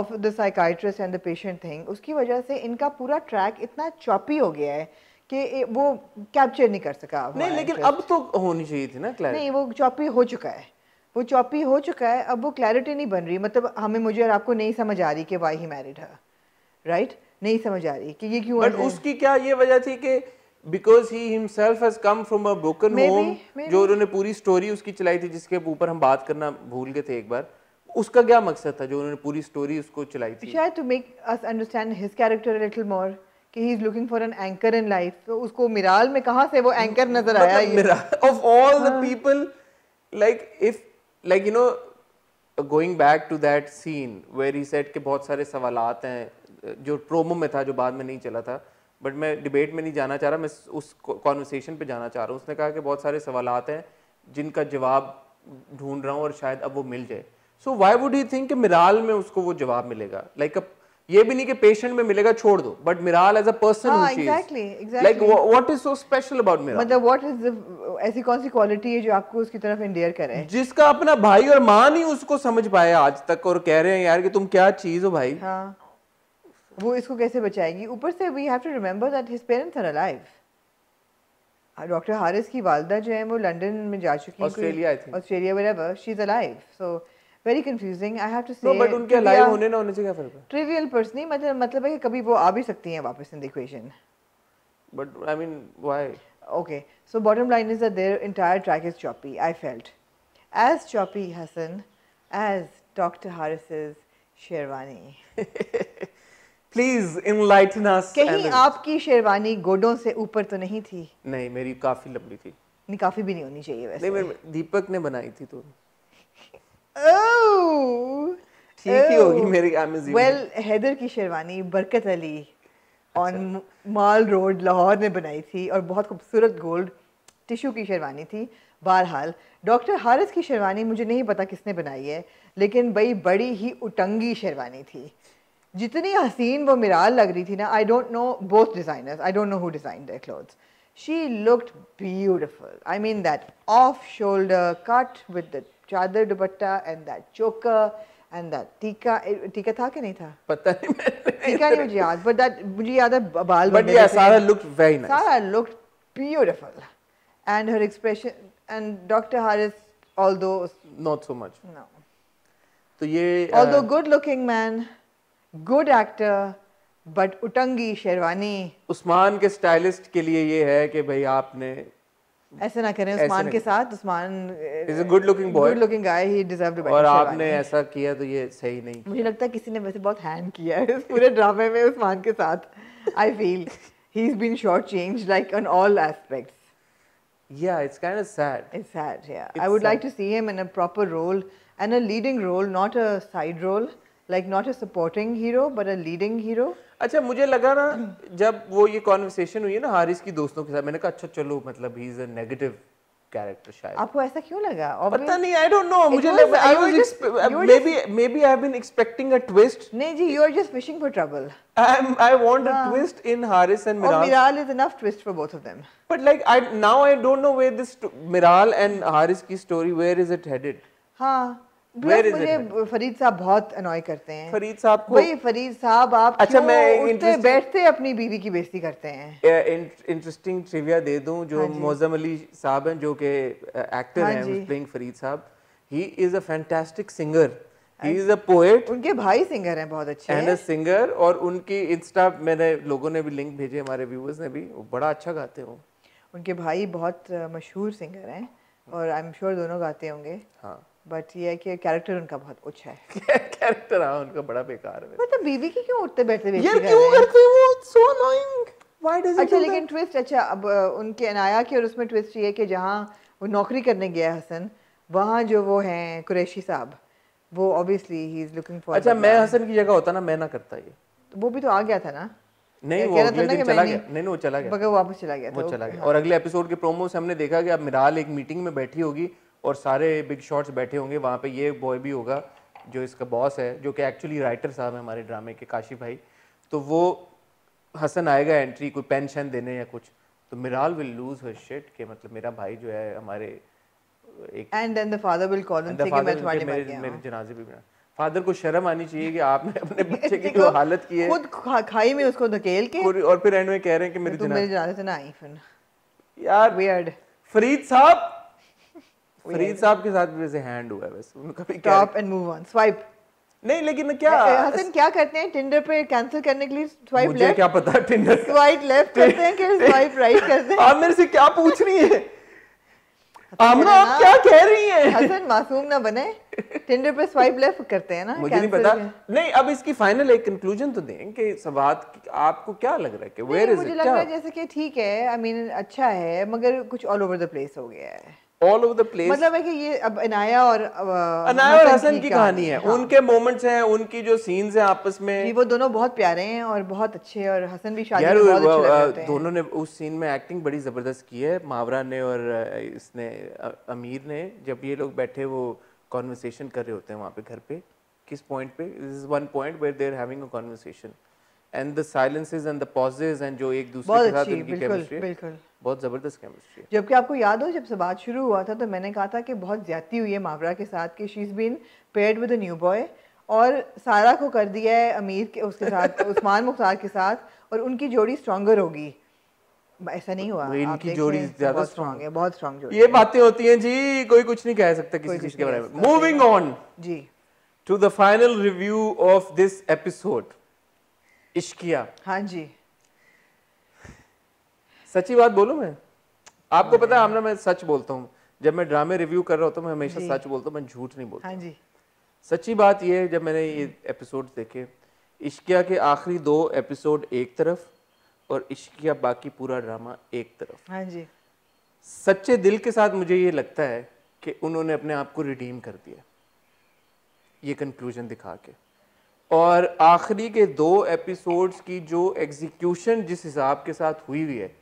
of the psychiatrist and the patient thing उसकी वजह से इनका पूरा ट्रैक इतना चॉपी हो गया है कि वो कैप्चर नहीं कर सका नहीं लेकिन अब तो होनी चाहिए थी ना क्लैरिटी नहीं वो चॉपी हो चुका है वो चॉपी हो चुका है अब वो क्लैरिटी नहीं बन रही मतलब हमें मुझे और आपको नहीं समझ आ रही कि वाई ही मैरिड है राइट नहीं समझ आ रही कि ये क्यों बट उसकी क्या ये वजह थी कि because he himself has come from a broken home जो उन्होंने पूरी स्टोरी उसकी चलाई थी जिसके ऊपर हम बात करना भूल गए थे एक बार उसका क्या मकसद था जो उन्होंने पूरी स्टोरी उसको चलाई थी शायद to make us understand his character little more कि he is looking for an anchor in life तो उसको मिराल में कहां से वो एंकर नजर आया मतलब ये of all the people like if like you know going back to that scene where he said के बहुत सारे सवाल हैं जो प्रोमो में था जो बाद में नहीं चला था बट मैं डिबेट में नहीं जाना चाह रहा मैं उस कॉन्वर्सेशन पे जाना चाह रहा हूँ उसने कहा कि बहुत सारे सवाल हैं जिनका जवाब ढूंढ रहा हूँ और शायद अब वो मिल जाए so why would you think Miral में उसको वो जवाब मिलेगा लाइक like ये भी नहीं कि पेशेंट में मिलेगा छोड़ दो but Miral as a person like what is so special about Miral मतलब व्हाट इज ऐसी कौन सी क्वालिटी है जो आपको उसकी तरफ इंडियर कर जिसका अपना भाई और माँ नहीं उसको समझ पाया आज तक और कह रहे हैं यार कि तुम क्या चीज हो भाई हाँ वो इसको कैसे बचाएगी ऊपर से we have to remember that his parents are alive doctor Haris की वालदा जो है वो लंदन में जा चुकी है Australia I think Australia where she is alive so very confusing I have to say but उनके अलाइव होने ना होने से क्या फर्क है ट्रिवियल पर्सन मतलब मतलब है कि कभी वो आ भी सकती हैं वापस in the equation but I mean why Okay, so bottom line is that their entire track is choppy, I felt. As choppy, Hassan, as Dr. Harris's Sherwani. Please in light कहीं आपकी शेरवानी गोडों से ऊपर तो नहीं थी नहीं मेरी काफ़ी लंबी थी नहीं काफ़ी भी नहीं होनी चाहिए वैसे नहीं दीपक ने बनाई थी तो Oh! ठीक ही होगी oh! मेरी वेल हैदर की शेरवानी बरकत अली ऑन अच्छा। माल रोड लाहौर ने बनाई थी और बहुत खूबसूरत गोल्ड टिशू की शेरवानी थी बहरहाल डॉक्टर हारिस की शेरवानी मुझे नहीं पता किसने बनाई है लेकिन भाई बड़ी ही उटंगी शेरवानी थी जितनी हसीन वो मिराल लग रही थी ना I don't know both designers I don't know who design their clothes she looked beautiful I mean that off shoulder cut with the chadar dupatta and that choker and that tika tika था कि नहीं था पता नहीं टीका नहीं मुझे याद बट दैट मुझे याद है बाल बट या सारा लुक वेरी नाइस सारा look beautiful and her expression and doctor Haris although not so much no तो ये although good looking man good actor but उटंगी शेरवानी उस्मान के स्टाइलिस्ट के लिए ये है कि भाई आपने ऐसे ना करें उस्मान के साथ Usman is a good looking boy good looking guy he deserve to और आपने ऐसा किया तो ये सही नहीं मुझे लगता है किसी ने वैसे बहुत हैंड किया है इस पूरे ड्रामे में उस्मान के साथ I feel he is been short change like on all aspects Yeah, it's kind of sad. It's sad, yeah. It's I would sad. like to see him in a proper role and a leading role, not a side role, like not a supporting hero, but a leading hero. अच्छा मुझे लगा ना जब वो ये conversation हुई है ना हारिस की दोस्तों के साथ मैंने कहा अच्छा चलो मतलब he is a negative character शायद आपको ऐसा क्यों लगा और पता नहीं आई डोंट नो मुझे I was maybe maybe I have been expecting a twist नहीं जी you are just fishing for trouble I am I want a twist in Haris and Miral Miral is enough twist for both of them but like I now I don't know where this Miral and Haris की story where is it headed हां मुझे फरीद साहब बहुत अनॉय करते हैं फरीद साहब को वही फरीद साहब आप अच्छा मैं उठते बैठते अपनी बीवी की बेइज्जती करते हैं इंटरेस्टिंग ट्रिविया दे दूं जो हाँ मोजम अली साहब हैं जो के एक्टर हाँ हैं playing Farid sahab he is a fantastic singer he is a poet उनके भाई सिंगर हैं बहुत अच्छे एंड अ सिंगर और उनकी इंस्टा मैंने लोगों ने भी लिंक भेजे हमारे व्यूअर्स ने भी वो बड़ा अच्छा गाते हो उनके भाई बहुत मशहूर सिंगर हैं और आई एम श्योर दोनों गाते होंगे हाँ बट ये है कि कैरेक्टर उनका बहुत उच्च है कैरेक्टर हाँ उनका बड़ा बेकार है मतलब बीवी की क्यों उठते बैठते यार क्यों करते हैं वो so annoying why does it अच्छा लेकिन ट्विस्ट अच्छा अब उनके अनाया के और उसमें ट्विस्ट ये है कि जहाँ वो नौकरी करने गया हसन वहाँ जो वो हैं कुरैशी साहब वो obviously he is looking for अच्छा मैं हसन की जगह होता ना मैं ना करता ये तो वो भी तो आ गया था ना नहीं वो अगले दिन चला गया नहीं वो चला गया मगर वापस चला गया वो चला गया हाँ। और अगले एपिसोड के प्रोमो से हमने देखा कि अब मिराल एक मीटिंग में बैठी होगी और सारे बिग शॉट्स बैठे होंगे वहाँ पे ये बॉय भी होगा जो इसका बॉस है जो कि एक्चुअली राइटर साहब है हमारे ड्रामे के काशी भाई तो वो हसन आएगा एंट्री कोई पेंशन देने या कुछ तो Miral will lose her shit के मतलब मेरा भाई जो है हमारे एक and then the father will call and say मैं तुम्हारे मेरे, मेरे जनाजे भी बिना फादर को शर्म आनी चाहिए कि आपने अपने बच्चे की जो हालत की है खुद खाई में उसको धकेल के और फिर एंड में कह रहे हैं कि मेरे तो जनाजे से ना आई फिर यार वियर्ड फरीद साहब फरीद साहब के साथ भी वैसे हैंड हुआ है बस उनका भी top and move on swipe नहीं लेकिन क्या हसन क्या करते हैं टिंडर पे कैंसिल करने के लिए स्वाइप लेफ्ट मुझे क्या पता टिंडर स्वाइप लेफ्ट करते हैं कि स्वाइप राइट करते हैं आप मेरे से क्या पूछ रही हैं तो आमना आप क्या कह रही हैं हसन मासूम ना बने टिंडर पे स्वाइप लेफ्ट करते हैं ना मुझे नहीं पता नहीं अब इसकी फाइनल एक कंक्लूजन तो दें कि सवाद आपको क्या लग रहा है कि वेयर इज इट मुझे लग रहा है जैसे कि ठीक है आई मीन अच्छा है मगर कुछ ऑल ओवर द प्लेस हो गया है ऑल ओवर द प्लेस मतलब है कि ये अब अनाया और अनाया और हसन की कहानी है हाँ। उनके मोमेंट्स हैं उनकी जो सीन्स हैं आपस में ये वो दोनों बहुत प्यारे हैं और बहुत अच्छे और हसन भी शादी में बहुत अच्छे लगते हैं दोनों ने उस सीन में एक्टिंग बड़ी ज़बरदस्त की है मावरा ने और इसने अमीर ने जब ये लोग बैठे वो कॉन्वर्सेशन कर रहे होते हैं वहाँ पे घर पे किस पॉइंट पे this is one point where they are having a conversation and the silences and the pauses एंड जो एक दूसरे के साथ उनकी केमिस्ट्री बिल्कुल बहुत ज़बरदस्त केमिस्ट्री है जबकि आपको याद हो जब से बात शुरू हुआ था तो मैंने कहा था कि बहुत ज्यादा हुई है मावरा के साथ कि she is been paired with new boy और सारा को कर दिया है अमीर के उसके साथ उस्मान मुख्तार के साथ और उनकी जोड़ी स्ट्रॉन्गर होगी ऐसा नहीं हुआ इनकी जोड़ी ज्यादा स्ट्रांग है बहुत स्ट्रांग जोड़ी ये बातें होती हैं जी कोई कुछ नहीं कह सकता किसी चीज के बारे में मूविंग ऑन जी to the final review of this episode Ishqiya हाँ जी सच्ची बात बोलू मैं आपको हाँ, पता है आमना हाँ। मैं सच बोलता हूँ जब मैं ड्रामे रिव्यू कर रहा होता हूँ मैं हमेशा सच बोलता हूँ मैं झूठ नहीं बोलता हाँ जी सच्ची बात यह है जब मैंने ये एपिसोड देखे इश्किया के आखिरी दो एपिसोड एक तरफ और इश्किया बाकी पूरा ड्रामा एक तरफ हाँ जी सच्चे दिल के साथ मुझे ये लगता है कि उन्होंने अपने आप को रिडीम कर दिया ये कंक्लूजन दिखा के और आखिरी के दो एपिसोड्स की जो एग्जीक्यूशन जिस हिसाब के साथ हुई हुई है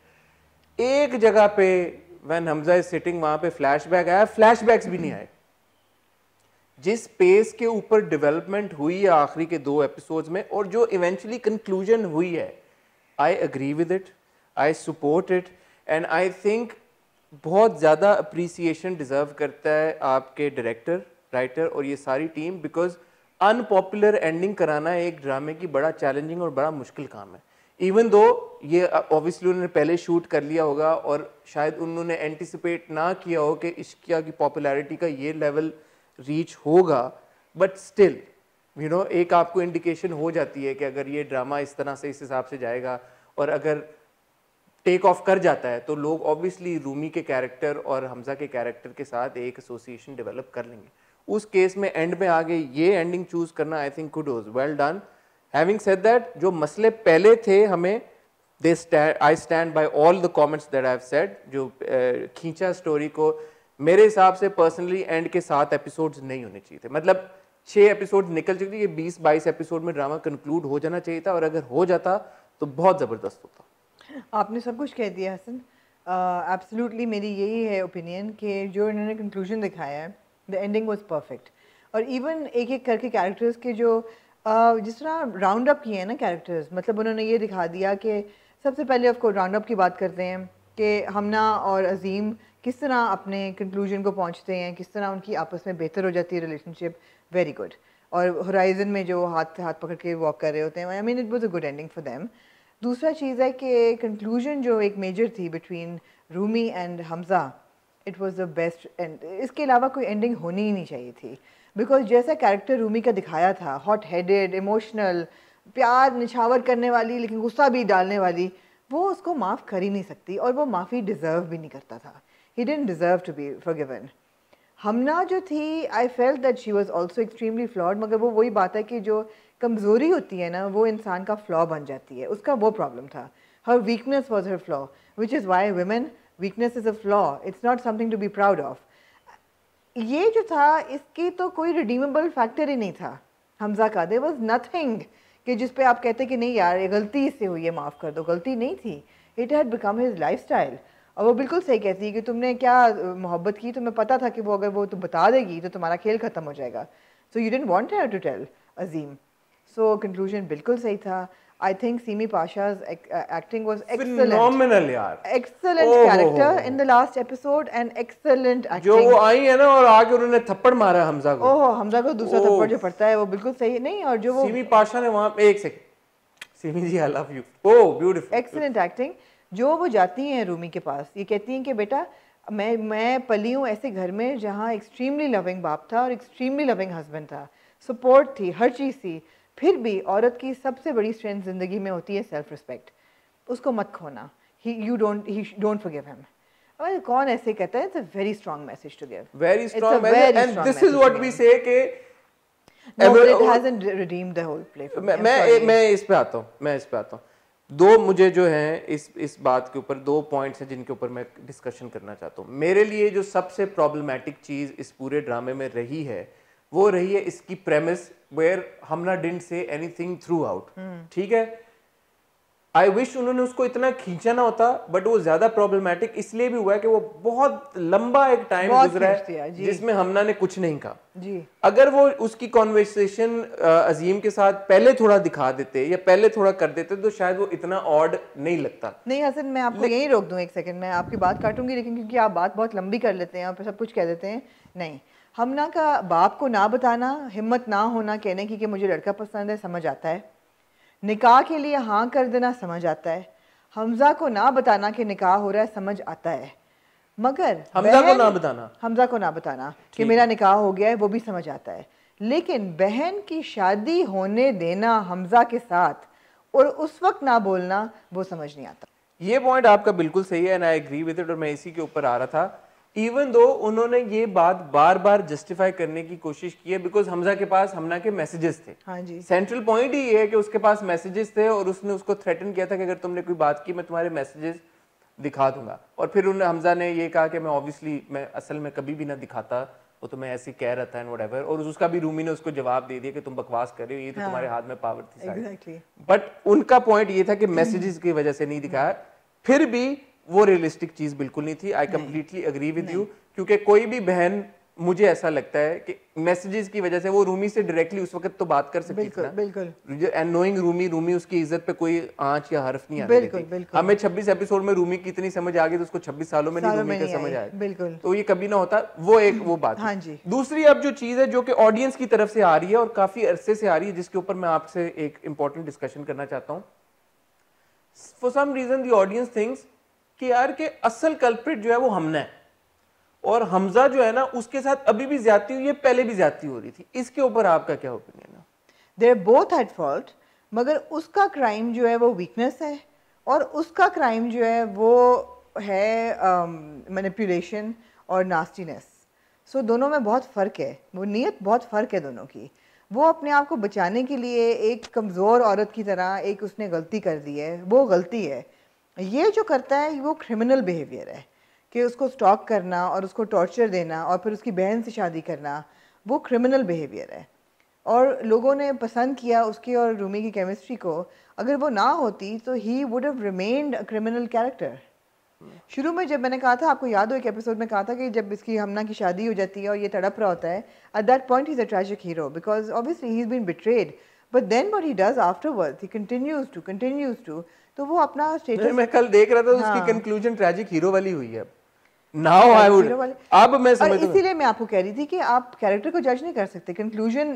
एक जगह पे वेन हमजा इज सिटिंग वहां पे फ्लैशबैक आया फ्लैशबैक्स भी नहीं आए जिस पेस के ऊपर डेवलपमेंट हुई है आखिरी के दो एपिसोड्स में और जो इवेंचुअली कंक्लूजन हुई है I agree with it I support it and I think बहुत ज़्यादा अप्रिसिएशन डिज़र्व करता है आपके डायरेक्टर राइटर और ये सारी टीम बिकॉज अनपॉपुलर एंडिंग कराना एक ड्रामे की बड़ा चैलेंजिंग और बड़ा मुश्किल काम है इवन दो ये ऑब्वियसली उन्होंने पहले शूट कर लिया होगा और शायद उन्होंने एंटिसिपेट ना किया हो कि इश्किया की पॉपुलैरिटी का ये लेवल रीच होगा बट स्टिल यू नो एक आपको इंडिकेशन हो जाती है कि अगर ये ड्रामा इस तरह से इस हिसाब से जाएगा और अगर टेक ऑफ कर जाता है तो लोग ऑब्वियसली रूमी के कैरेक्टर और हमजा के कैरेक्टर के साथ एक एसोसिएशन डेवलप कर लेंगे उस केस में एंड में आगे ये एंडिंग चूज़ करना I think could well done having said that जो मसले पहले थे हमें they stand I stand by all the comments that I have said जो uh, खींचा स्टोरी को मेरे हिसाब से पर्सनली एंड के सात एपिसोड्स नहीं होने चाहिए थे मतलब छः एपिसोड निकल चुके ये बीस बाईस एपिसोड में ड्रामा कंक्लूड हो जाना चाहिए था और अगर हो जाता तो बहुत ज़बरदस्त होता आपने सब कुछ कह दिया हसन एब्सोल्युटली uh, मेरी यही है ओपिनियन कि जो इन्होंने कंक्लूजन दिखाया है द एंडिंग वॉज परफेक्ट और इवन एक एक करके कैरेक्टर्स के जो uh, जिस तरह राउंड अप किए हैं ना कैरेक्टर्स मतलब उन्होंने ये दिखा दिया कि सबसे पहले आपको राउंड अप की बात करते हैं कि हमना और अजीम किस तरह अपने कंक्लूजन को पहुंचते हैं किस तरह उनकी आपस में बेहतर हो जाती है रिलेशनशिप वेरी गुड और होराइजन में जो हाथ हाथ पकड़ के वॉक कर रहे होते हैं I mean it was a good ending for them दूसरा चीज़ है कि कंक्लूजन जो एक मेजर थी between Rumi and Hamza it was the best and इसके अलावा कोई एंडिंग होनी ही नहीं चाहिए थी बिकॉज जैसा कैरेक्टर रूमी का दिखाया था हॉट हेडेड इमोशनल प्यार निछावर करने वाली लेकिन गुस्सा भी डालने वाली वो उसको माफ़ कर ही नहीं सकती और वो माफ़ी डिज़र्व भी नहीं करता था he didn't deserve to be forgiven Hamna जो थी I felt that she was also extremely flawed मगर वो वही बात है कि जो कमज़ोरी होती है ना वो इंसान का फ्लॉ बन जाती है उसका वो प्रॉब्लम था her weakness was her flaw which is why women weakness is a flaw it's not something to be proud of ये जो था इसकी तो कोई रिडीमेबल फैक्टर ही नहीं था हमजा का दे वॉज नथिंग कि जिस पे आप कहते कि नहीं यार ये गलती इससे हुई है माफ़ कर दो गलती नहीं थी it had become his lifestyle और वो बिल्कुल सही कहती है कि तुमने क्या मोहब्बत की तुम्हें पता था कि वो अगर वो तुम बता देगी तो तुम्हारा खेल ख़त्म हो जाएगा so you didn't want have to tell Azeem so conclusion बिल्कुल सही था I think Seemi Pasha's acting was excellent phenomenal यार. Excellent character in the last episode and excellent acting जो वो आई है ना और आगे उन्होंने थप्पड़ मारा हमजा को. ओहो हमजा को दूसरा थप्पड़ जो पड़ता है वो बिल्कुल सही नहीं और जो वो सीमी पाशा ने वहां पे एक second Seemi ji I love you. Oh beautiful. Excellent acting जो वो जाती हैं रूमी के पास ये कहती हैं कि बेटा मैं मैं पली हूँ ऐसे घर में जहाँ एक्सट्रीमली लविंग बाप था और एक्सट्रीमली लविंग हस्बैंड था सपोर्ट थी हर चीज़ थी फिर भी औरत की सबसे बड़ी स्ट्रेंथ ज़िंदगी में होती है सेल्फ रिस्पेक्ट उसको मत खोना he you don't he don't forgive him और कौन ऐसे कहता है it's a very strong message to give very strong message and this is what we say के No, it hasn't redeemed the whole play मैं मैं, इस पे आता हूं मैं इस पे आता हूं दो मुझे जो है इस इस बात के ऊपर दो पॉइंट्स हैं जिनके ऊपर मैं डिस्कशन करना चाहता हूँ मेरे लिए जो सबसे प्रॉब्लमेटिक चीज़ इस पूरे ड्रामे में रही है वो रही है इसकी प्रेमिस वेयर हमना didn't say anything throughout ठीक है आई विश उन्होंने उसको इतना खींचा ना होता बट वो ज्यादा प्रॉब्लमेटिक इसलिए भी हुआ है कि वो बहुत लंबा एक टाइम गुजरा है जिसमें हमना ने कुछ नहीं कहा अगर वो उसकी कॉन्वर्सेशन अजीम के साथ पहले थोड़ा दिखा देते या पहले थोड़ा कर देते तो शायद वो इतना ऑड नहीं लगता नहीं हसन मैं आपको यही रोक दूँ एक सेकंड मैं आपकी बात काटूंगी लेकिन क्योंकि आप बात बहुत लंबी कर लेते हैं और सब कुछ कह देते हैं नहीं हमना का बाप को ना बताना हिम्मत ना होना कहने की कि मुझे लड़का पसंद है समझ आता है निकाह के लिए हाँ कर देना समझ आता है हमजा को ना बताना कि निकाह हो रहा है समझ आता है मगर हमजा को ना बताना हमजा को ना बताना कि मेरा निकाह हो गया है वो भी समझ आता है लेकिन बहन की शादी होने देना हमजा के साथ और उस वक्त ना बोलना वो समझ नहीं आता ये पॉइंट आपका बिल्कुल सही है and I agree with it और मैं इसी के ऊपर आ रहा था इवन दो उन्होंने ये बात बार बार जस्टिफाई करने की कोशिश की है बिकॉज हमजा के पास हमना के मैसेजेस थे हाँ जी सेंट्रल पॉइंट ही ये है कि उसके पास मैसेजेस थे और उसने उसको थ्रेटन किया था कि अगर तुमने कोई बात की मैं तुम्हारे मैसेजेस दिखा दूंगा और फिर उन्होंने हमजा ने ये कहा कि मैं ऑब्वियसली मैं असल में कभी भी ना दिखाता वो तो मैं ऐसे कह रहा था एंड वट और उसका भी रूमी ने उसको जवाब दे दिया कि तुम बकवास कर रहे हो ये तो हाँ, तुम्हारे हाथ में पावर थी exactly. बट उनका पॉइंट ये था कि मैसेजेस की वजह से नहीं दिखाया हम्म। फिर भी वो रियलिस्टिक चीज बिल्कुल नहीं थी I completely agree with you क्योंकि कोई भी बहन मुझे ऐसा लगता है कि मैसेजेस की वजह से वो रूमी से डायरेक्टली उस वक्त तो बात कर सकती बिल्कुल, थी बिल्कुल एंड नोइंग रूमी रूमी उसकी इज्जत पे कोई आंच या हर्फ नहीं आने बिल्कुल, देती बिल्कुल हमें 26 एपिसोड में रूमी की इतनी समझ आ गई तो उसको 26 सालों में सालों नहीं रूमी समझ आया बिल्कुल तो ये कभी ना होता वो एक वो बात हाँ जी दूसरी अब जो चीज है जो कि ऑडियंस की तरफ से आ रही है और काफी अरसे से आ रही है जिसके ऊपर मैं आपसे एक इंपॉर्टेंट डिस्कशन करना चाहता हूँ for some reason the audience things कि यार के असल कल्प्रिट जो है वो हमने और हमजा जो है ना उसके साथ अभी भी ज्यादा हुई है पहले भी ज्यादा हो रही थी इसके ऊपर आपका क्या ओपिनियन है देर बोथ एट फॉल्ट मगर उसका क्राइम जो है वो वीकनेस है और उसका क्राइम जो है वो है मैनिपुलेशन um, और नास्टीनेस सो so, दोनों में बहुत फ़र्क है वो नीयत बहुत फ़र्क है दोनों की वो अपने आप को बचाने के लिए एक कमज़ोर औरत की तरह एक उसने गलती कर दी है वो गलती है ये जो करता है वो क्रिमिनल बिहेवियर है कि उसको स्टॉक करना और उसको टॉर्चर देना और फिर उसकी बहन से शादी करना वो क्रिमिनल बिहेवियर है और लोगों ने पसंद किया उसकी और रूमी की केमिस्ट्री को अगर वो ना होती तो ही would have remained criminal character शुरू में जब मैंने कहा था आपको याद हो एक एपिसोड में कहा था कि जब इसकी हमना की शादी हो जाती है और ये तड़प रहा होता है at that point is a tragic hero because obviously he is been betrayed but then what he does afterwards he continues to continues to तो वो अपना स्टेटस मैं कल देख रहा था हाँ। उसकी कंक्लूजन ट्रैजिक हीरो वाली हुई है नाउ आई वुड अब मैं समझ इसीलिए मैं आपको कह रही थी कि आप कैरेक्टर को जज नहीं कर सकते conclusion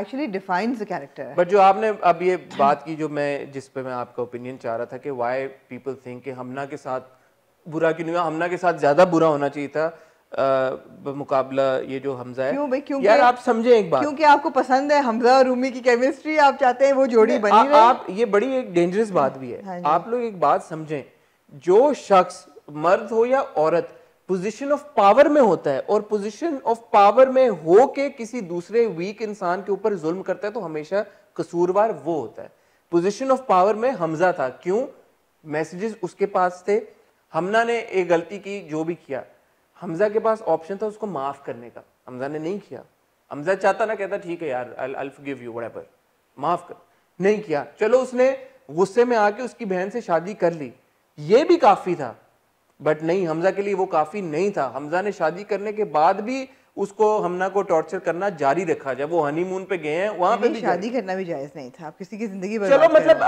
actually defines the character but जो आपने अब ये बात की जो मैं जिस पे मैं आपका ओपिनियन चाह रहा था कि व्हाई पीपल थिंक कि हमना के साथ बुरा क्यों नहीं हुआ हमना के साथ ज्यादा बुरा होना चाहिए था मुकाबला ये जो हमजा है क्यों भाई क्यों यार आप समझे एक बात क्योंकि आपको पसंद है हमजा और रूमी की केमिस्ट्री आप चाहते हैं वो जोड़ी बनी आ, रहे? आप ये बड़ी एक डेंजरस बात भी है हाँ आप लोग एक बात समझें जो शख्स मर्द हो या औरत पोजीशन ऑफ पावर में होता है और पोजीशन ऑफ पावर में हो के किसी दूसरे वीक इंसान के ऊपर जुल्म करता है तो हमेशा कसूरवार वो होता है पोजिशन ऑफ पावर में हमजा था क्यों मैसेजेस उसके पास थे हमना ने एक गलती की जो भी किया हमजा के पास ऑप्शन था उसको माफ़ करने का हमजा ने नहीं किया हमजा चाहता ना कहता ठीक है यार गिव यू माफ़ कर नहीं किया चलो उसने गुस्से में आके उसकी बहन से शादी कर ली ये भी काफ़ी था बट नहीं हमजा के लिए वो काफ़ी नहीं था हमजा ने शादी करने के बाद भी उसको हमना को टॉर्चर करना जारी रखा जब वो हनीमून पे गए हैं वहां पे भी शादी करना भी जायज नहीं था किसी की जिंदगी चलो मतलब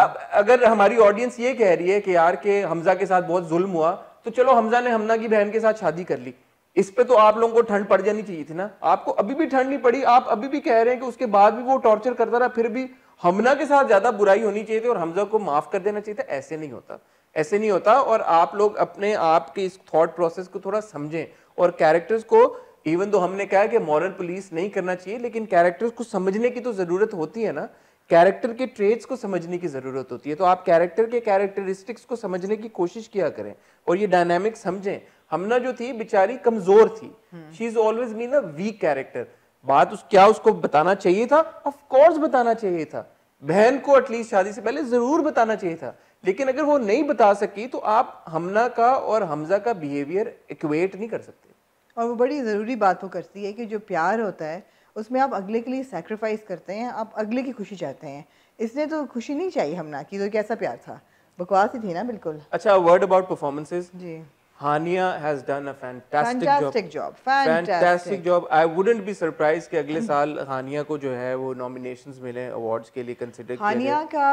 अगर हमारी ऑडियंस ये कह रही है कि यार के हमजा के साथ बहुत जुल्म हुआ तो चलो हमजा ने हमना की बहन के साथ शादी कर ली इस पे तो आप लोगों को ठंड पड़ जानी चाहिए थी ना आपको अभी भी ठंड नहीं पड़ी आप अभी भी कह रहे हैं कि उसके बाद भी वो टॉर्चर करता रहा फिर भी हमना के साथ ज्यादा बुराई होनी चाहिए थी और हमजा को माफ कर देना चाहिए था ऐसे नहीं होता ऐसे नहीं होता और आप लोग अपने आप के इस थॉट प्रोसेस को थोड़ा समझें और कैरेक्टर्स को इवन तो हमने कहा कि मॉरल पुलिस नहीं करना चाहिए लेकिन कैरेक्टर्स को समझने की तो जरूरत होती है ना कैरेक्टर के ट्रेड्स को समझने की ज़रूरत होती है तो आप कैरेक्टर के कैरेक्टरिस्टिक्स को समझने की कोशिश किया करें और ये डायनेमिक समझें हमना जो थी बिचारी कमजोर थी she is always been a weak character बात उस क्या उसको बताना चाहिए था ऑफ कोर्स बताना चाहिए था बहन को एटलीस्ट शादी से पहले जरूर बताना चाहिए था लेकिन अगर वो नहीं बता सकी तो आप हमना का और हमजा का बिहेवियर इक्वेट नहीं कर सकते और वो बड़ी ज़रूरी बात वो करती है कि जो प्यार होता है उसमें आप अगले के लिए सेक्रीफाइस करते हैं आप अगले की खुशी चाहते हैं इसने तो खुशी नहीं चाहिए हम ना कि तो कैसा प्यार था बकवास ही थी ना बिल्कुल अच्छा वर्ड अबाउट परफॉर्मेंसेस जी Hania has done a fantastic, fantastic job. job. Fantastic. fantastic job. I wouldn't be surprised कि अगले साल हानिया को जो है वो nominations मिले awards के लिए consider हानिया का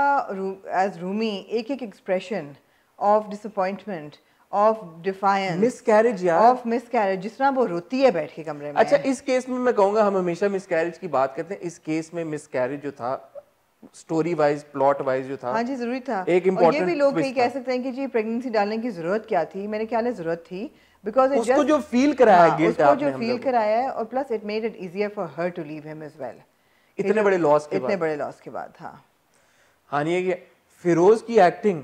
as रूमी एक एक expression of disappointment of defiance miscarriage यार ऑफ मिसकैरेज जिस तरह वो रोती है बैठ के कमरे में अच्छा इस केस में मैं कहूंगा हम हमेशा मिसकैरेज की बात करते हैं इस केस में मिसकैरेज जो था स्टोरी वाइज प्लॉट वाइज जो था हाँ जी जरूरी था एक और ये भी लोग कहीं कह सकते हैं कि जी प्रेगनेंसी डालने की जरूरत क्या थी मेरे ख्याल है जरूरत थी बिकॉज उसको just, जो फील कराया हाँ, गिल्ट उसको जो फील कराया है और plus it made it easier for her to leave him as well इतने बड़े लॉस के इतने बड़े लॉस के बाद हाँ, हाँ ये फिरोज की एक्टिंग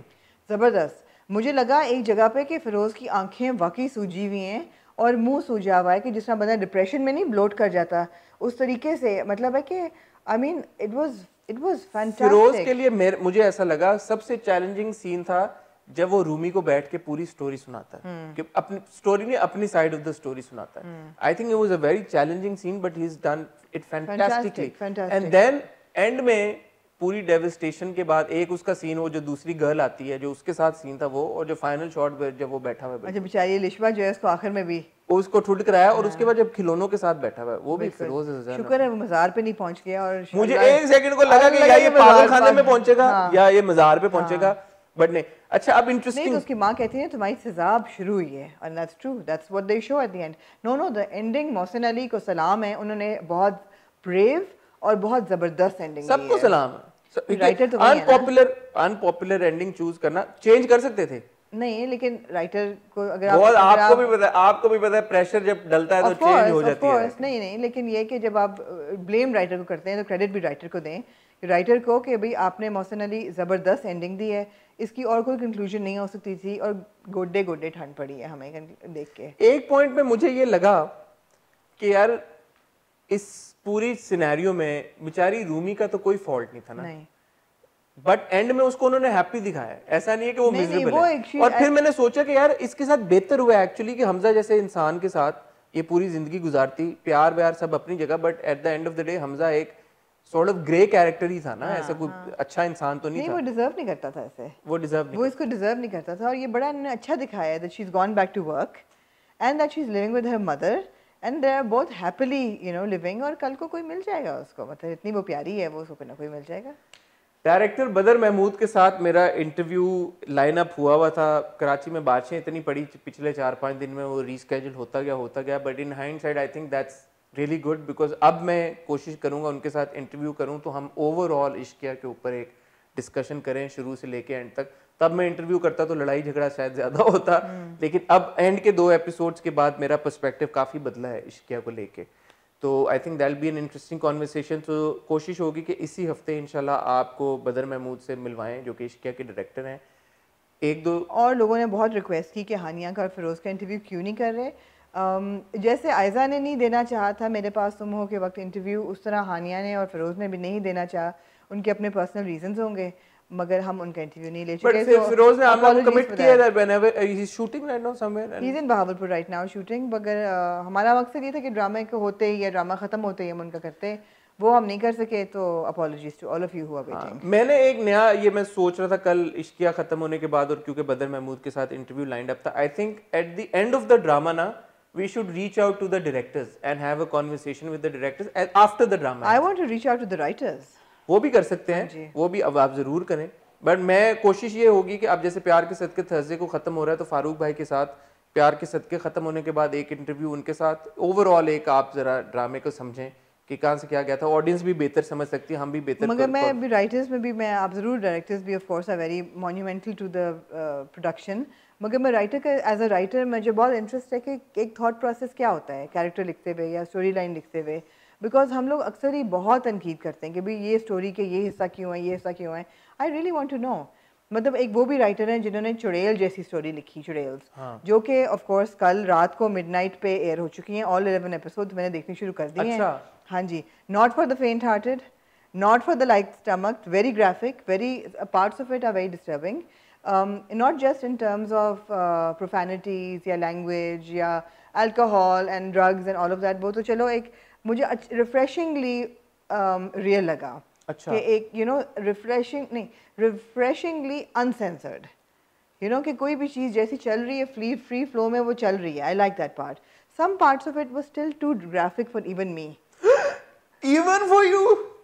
जबरदस्त मुझे लगा एक जगह पे कि फ़िरोज़ की आंखें वाकई सूजी हुई हैं और मुंह सूजा हुआ है कि जिस तरह बंदा डिप्रेशन में नहीं ब्लोट कर जाता उस तरीके से मतलब है कि I mean it was it was fantastic Feroze के लिए मेरे मुझे ऐसा लगा सबसे चैलेंजिंग सीन था जब वो रूमी को बैठ के पूरी स्टोरी सुनाता है हम्म। कि अपनी स्टोरी में अपनी साइड ऑफ द स्टोरी सुनाता है I think it was a very challenging scene but he has done it fantastically and then end में पूरी डेविस्टेशन के बाद एक उसका सीन वो जो दूसरी गर्ल आती है जो उसके साथ सीन था वो और जो फाइनल शॉट जब वो बैठा हुआ अच्छा बेचारी लिशवा जो है उसको आखिर में भी उसको ठुट कराया और हाँ। उसके बाद जब खिलौनों के साथ बैठा हुआ वो भी फिरोज शुक्र है मजार पे नहीं पहुंच गया और मुझे एक सेकंड को लगा कि हाँ। या ये पागल खाने में पहुंचेगा या ये मजार पे पहुंचेगा बट हाँ। नहीं अच्छा अब इंटरेस्टिंग तो उसकी माँ कहती है तुम्हारी सजा अब शुरू हुई है और that's true that's what they show at the end no no the ending Mohsin Ali को सलाम है उन्होंने बहुत ब्रेव और बहुत जबरदस्त एंडिंग सबको सलाम है अनपॉपुलर अनपॉपुलर एंडिंग चूज करना चेंज कर सकते थे नहीं लेकिन राइटर को अगर आप, आपको आप, भी पता है आपको भी पता है प्रेशर जब डलता है तो course, चेंज हो जाती course, है नहीं नहीं लेकिन ये कि जब आप ब्लेम राइटर को करते हैं तो क्रेडिट भी राइटर को दें राइटर को कि भाई आपने मोहसिन अली ज़बरदस्त एंडिंग दी है इसकी और कोई कंक्लूजन नहीं हो सकती थी और गोडे गोडे ठंड पड़ी है हमें देख के एक पॉइंट में मुझे ये लगा कि यार इस पूरी सिनेरियो में बेचारी रूमी का तो कोई फॉल्ट नहीं था ना नहीं बट एंड में उसको उन्होंने हैप्पी दिखाया ऐसा नहीं है कि वो मिजरेबल है और फिर मैंने सोचा कि यार इसके साथ बेहतर हुआ एक्चुअली कि हमजा जैसे इंसान के साथ ये पूरी जिंदगी गुजारती प्यार व्यार सब अपनी जगह but at the end of the day Hamza एक सॉर्ट ऑफ ग्रे कैरेक्टर ही था ना हाँ, ऐसा कोई हाँ. अच्छा इंसान तो नहीं, नहीं था वो डिजर्व नहीं करता था ऐसे वो डिजर्व वो इसको डिजर्व नहीं करता था और ये बड़ा अच्छा दिखाया है that she is gone back to work and that she is living with her mother and they are बहुत हैप्पीली यू नो लिविंग और कल को कोई मिल जाएगा उसको मतलब इतनी वो प्यारी है वो उसको कोई ना कोई मिल जाएगा डायरेक्टर बदर महमूद के साथ मेरा इंटरव्यू लाइनअप हुआ हुआ था कराची में बारिशें इतनी पड़ी पिछले चार पाँच दिन में वो रिस्केजल होता गया होता गया but in hindsight I think that's really good because अब मैं कोशिश करूँगा उनके साथ इंटरव्यू करूँ तो हम ओवरऑल इश्किया के ऊपर एक डिस्कशन करें शुरू से लेके एंड तक तब मैं इंटरव्यू करता तो लड़ाई झगड़ा शायद ज्यादा होता हम्म। लेकिन अब एंड के दो एपिसोड्स के बाद मेरा पर्सपेक्टिव काफ़ी बदला है इश्किया को लेके तो I think that be an interesting conversation तो कोशिश होगी कि इसी हफ्ते इंशाल्लाह आपको बदर महमूद से मिलवाएं जो कि इश्किया के डायरेक्टर हैं एक दो और लोगों ने बहुत रिक्वेस्ट की कि हानिया का और फिरोज़ का इंटरव्यू क्यों नहीं कर रहे um, जैसे आयजा ने नहीं देना चाहा था मेरे पास तुम हो के वक्त इंटरव्यू उस तरह हानिया ने और फिरोज़ ने भी नहीं देना चाहा उनके अपने पर्सनल रीजंस होंगे मगर हम उनका इंटरव्यू नहीं ले चुके बट फिरोज ने आप कमिट किया that whenever he is shooting right now somewhere he is in Bahawalpur right now shooting मगर uh, हमारा मकसद ये था कि ड्रामा के होते ही या ड्रामा खत्म होते ही हम उनका करते वो हम नहीं कर सके तो apologies to all of you हुआ हाँ, मैंने एक नया ये मैं सोच रहा था कल इश्किया खत्म होने के बाद और क्योंकि बदर महमूद के साथ इंटरव्यू लाइंड अप था I think at the end of the drama ना we should reach out to the directors and have a conversation with the directors after the drama. I want to reach out to the writers. वो भी कर सकते हैं वो भी अब आप ज़रूर करें बट मैं कोशिश ये होगी कि आप जैसे प्यार के सदके थर्सडे को ख़त्म हो रहा है तो फारूक भाई के साथ प्यार के सदके ख़त्म होने के बाद एक इंटरव्यू उनके साथ ओवरऑल एक आप ज़रा ड्रामे को समझें कि कहाँ से क्या गया था ऑडियंस भी बेहतर समझ सकती है हम भी बेहतर मगर मैं अभी राइटर्स में भी मैं आप ज़रूर डायरेक्टर्स भी of course are very monumental to the production मगर मैं राइटर का एज अ राइटर मुझे बहुत इंटरेस्ट है कि एक थाट प्रोसेस क्या होता है कैरेक्टर लिखते हुए या स्टोरी लाइन लिखते हुए बिकॉज हम लोग अक्सर ही बहुत तनकीद करते हैं कि भाई ये स्टोरी के ये हिस्सा क्यों है ये हिस्सा क्यों है I really want to know मतलब एक वो भी राइटर हैं जिन्होंने चुड़ैल जैसी स्टोरी लिखी चुड़ैल्स हाँ. जो कि ऑफ कोर्स कल रात को मिडनाइट पे एयर हो चुकी हैं ऑल इलेवन एपिसोड मैंने देखनी शुरू कर दी अच्छा. हैं हाँ जी not for the faint hearted not for the like stomach very graphic very parts of it are very disturbing not just in terms of profanities या लैंग्वेज या alcohol and drugs and all of that वो तो चलो एक मुझे रिफ्रेशिंगली real um, लगा अच्छा कि एक यू नो रिफ्रेशिंग नहीं रिफ्रेशिंगली अनसेंसर्ड यू नो कि कोई भी चीज़ जैसी चल रही है फ्री फ्री फ्लो में वो चल रही है I like that part some parts of it was still too graphic for even me even for you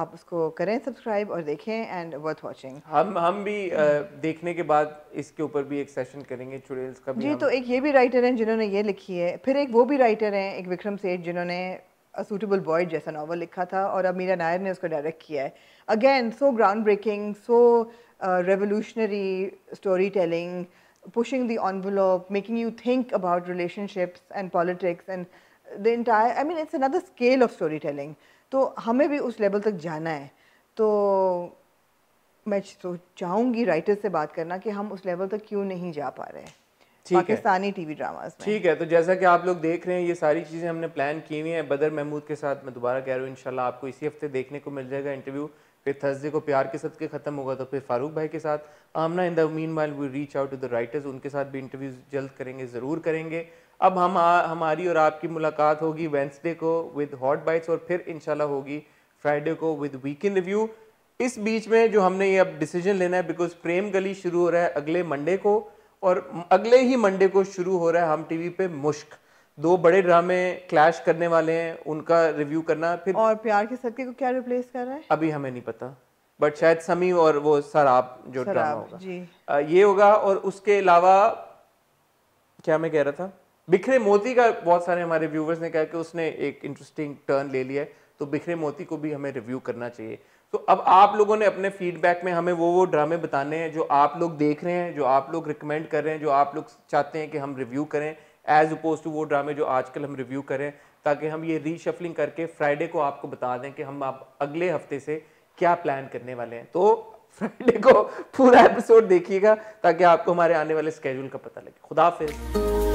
आप उसको करें सब्सक्राइब और देखें एंड वर्थ वाचिंग हम हम भी आ, देखने के बाद इसके ऊपर भी एक सेशन करेंगे चुड़ैल्स का भी जी तो एक ये भी राइटर हैं जिन्होंने ये लिखी है फिर एक वो भी राइटर हैं एक विक्रम सेठ जिन्होंने अ सूटेबल बॉय जैसा नावल लिखा था और अब मीरा नायर ने उसको डायरेक्ट किया है again so ground breaking so revolutionary story telling pushing the making you think about relationships and politics and the entire I mean it's another scale of story telling तो हमें भी उस लेवल तक जाना है तो मैं तो चाहूँगी राइटर से बात करना कि हम उस लेवल तक क्यों नहीं जा पा रहे पाकिस्तानी टीवी ड्रामास ठीक है तो जैसा कि आप लोग देख रहे हैं ये सारी चीज़ें हमने प्लान की हुई हैं बदर महमूद के साथ मैं दोबारा कह रहा हूँ इनशाला आपको इसी हफ्ते देखने को मिल जाएगा इंटरव्यू फिर थर्सडे को प्यार के सद के ख़त्म होगा तो फिर फारूक भाई के साथ Amna in the meanwhile we reach out to the writers उनके साथ भी इंटरव्यू जल्द करेंगे ज़रूर करेंगे अब हम हमारी और आपकी मुलाकात होगी वेंसडे को विद हॉट बाइट्स और फिर इनशाला होगी फ्राइडे को विद इन रिव्यू इस बीच में जो हमने ये अब डिसीजन लेना है बिकॉज प्रेम गली शुरू हो रहा है अगले मंडे को और अगले ही मंडे को शुरू हो रहा है हम टीवी पे मुश्क दो बड़े ड्रामे क्लैश करने वाले हैं उनका रिव्यू करना फिर और प्यार के सबके को क्या रिप्लेस कर रहा है अभी हमें नहीं पता बट शायद समी और वो शराब जो ड्रामा होगा जी। आ, ये होगा और उसके अलावा क्या मैं कह रहा था बिखरे मोती का बहुत सारे हमारे व्यूवर्स ने कहा कि उसने एक इंटरेस्टिंग टर्न ले लिया है तो बिखरे मोती को भी हमें रिव्यू करना चाहिए तो अब आप लोगों ने अपने फीडबैक में हमें वो वो ड्रामे बताने हैं जो आप लोग देख रहे हैं जो आप लोग रिकमेंड कर रहे हैं जो आप लोग चाहते हैं कि हम रिव्यू करें एज अपोज टू वो ड्रामे जो आजकल हम रिव्यू करें ताकि हम ये रीशफलिंग करके फ्राइडे को आपको बता दें कि हम आप अगले हफ्ते से क्या प्लान करने वाले हैं तो फ्राइडे को पूरा एपिसोड देखिएगा ताकि आपको हमारे आने वाले स्केड्यूल का पता लगे खुदाफिज़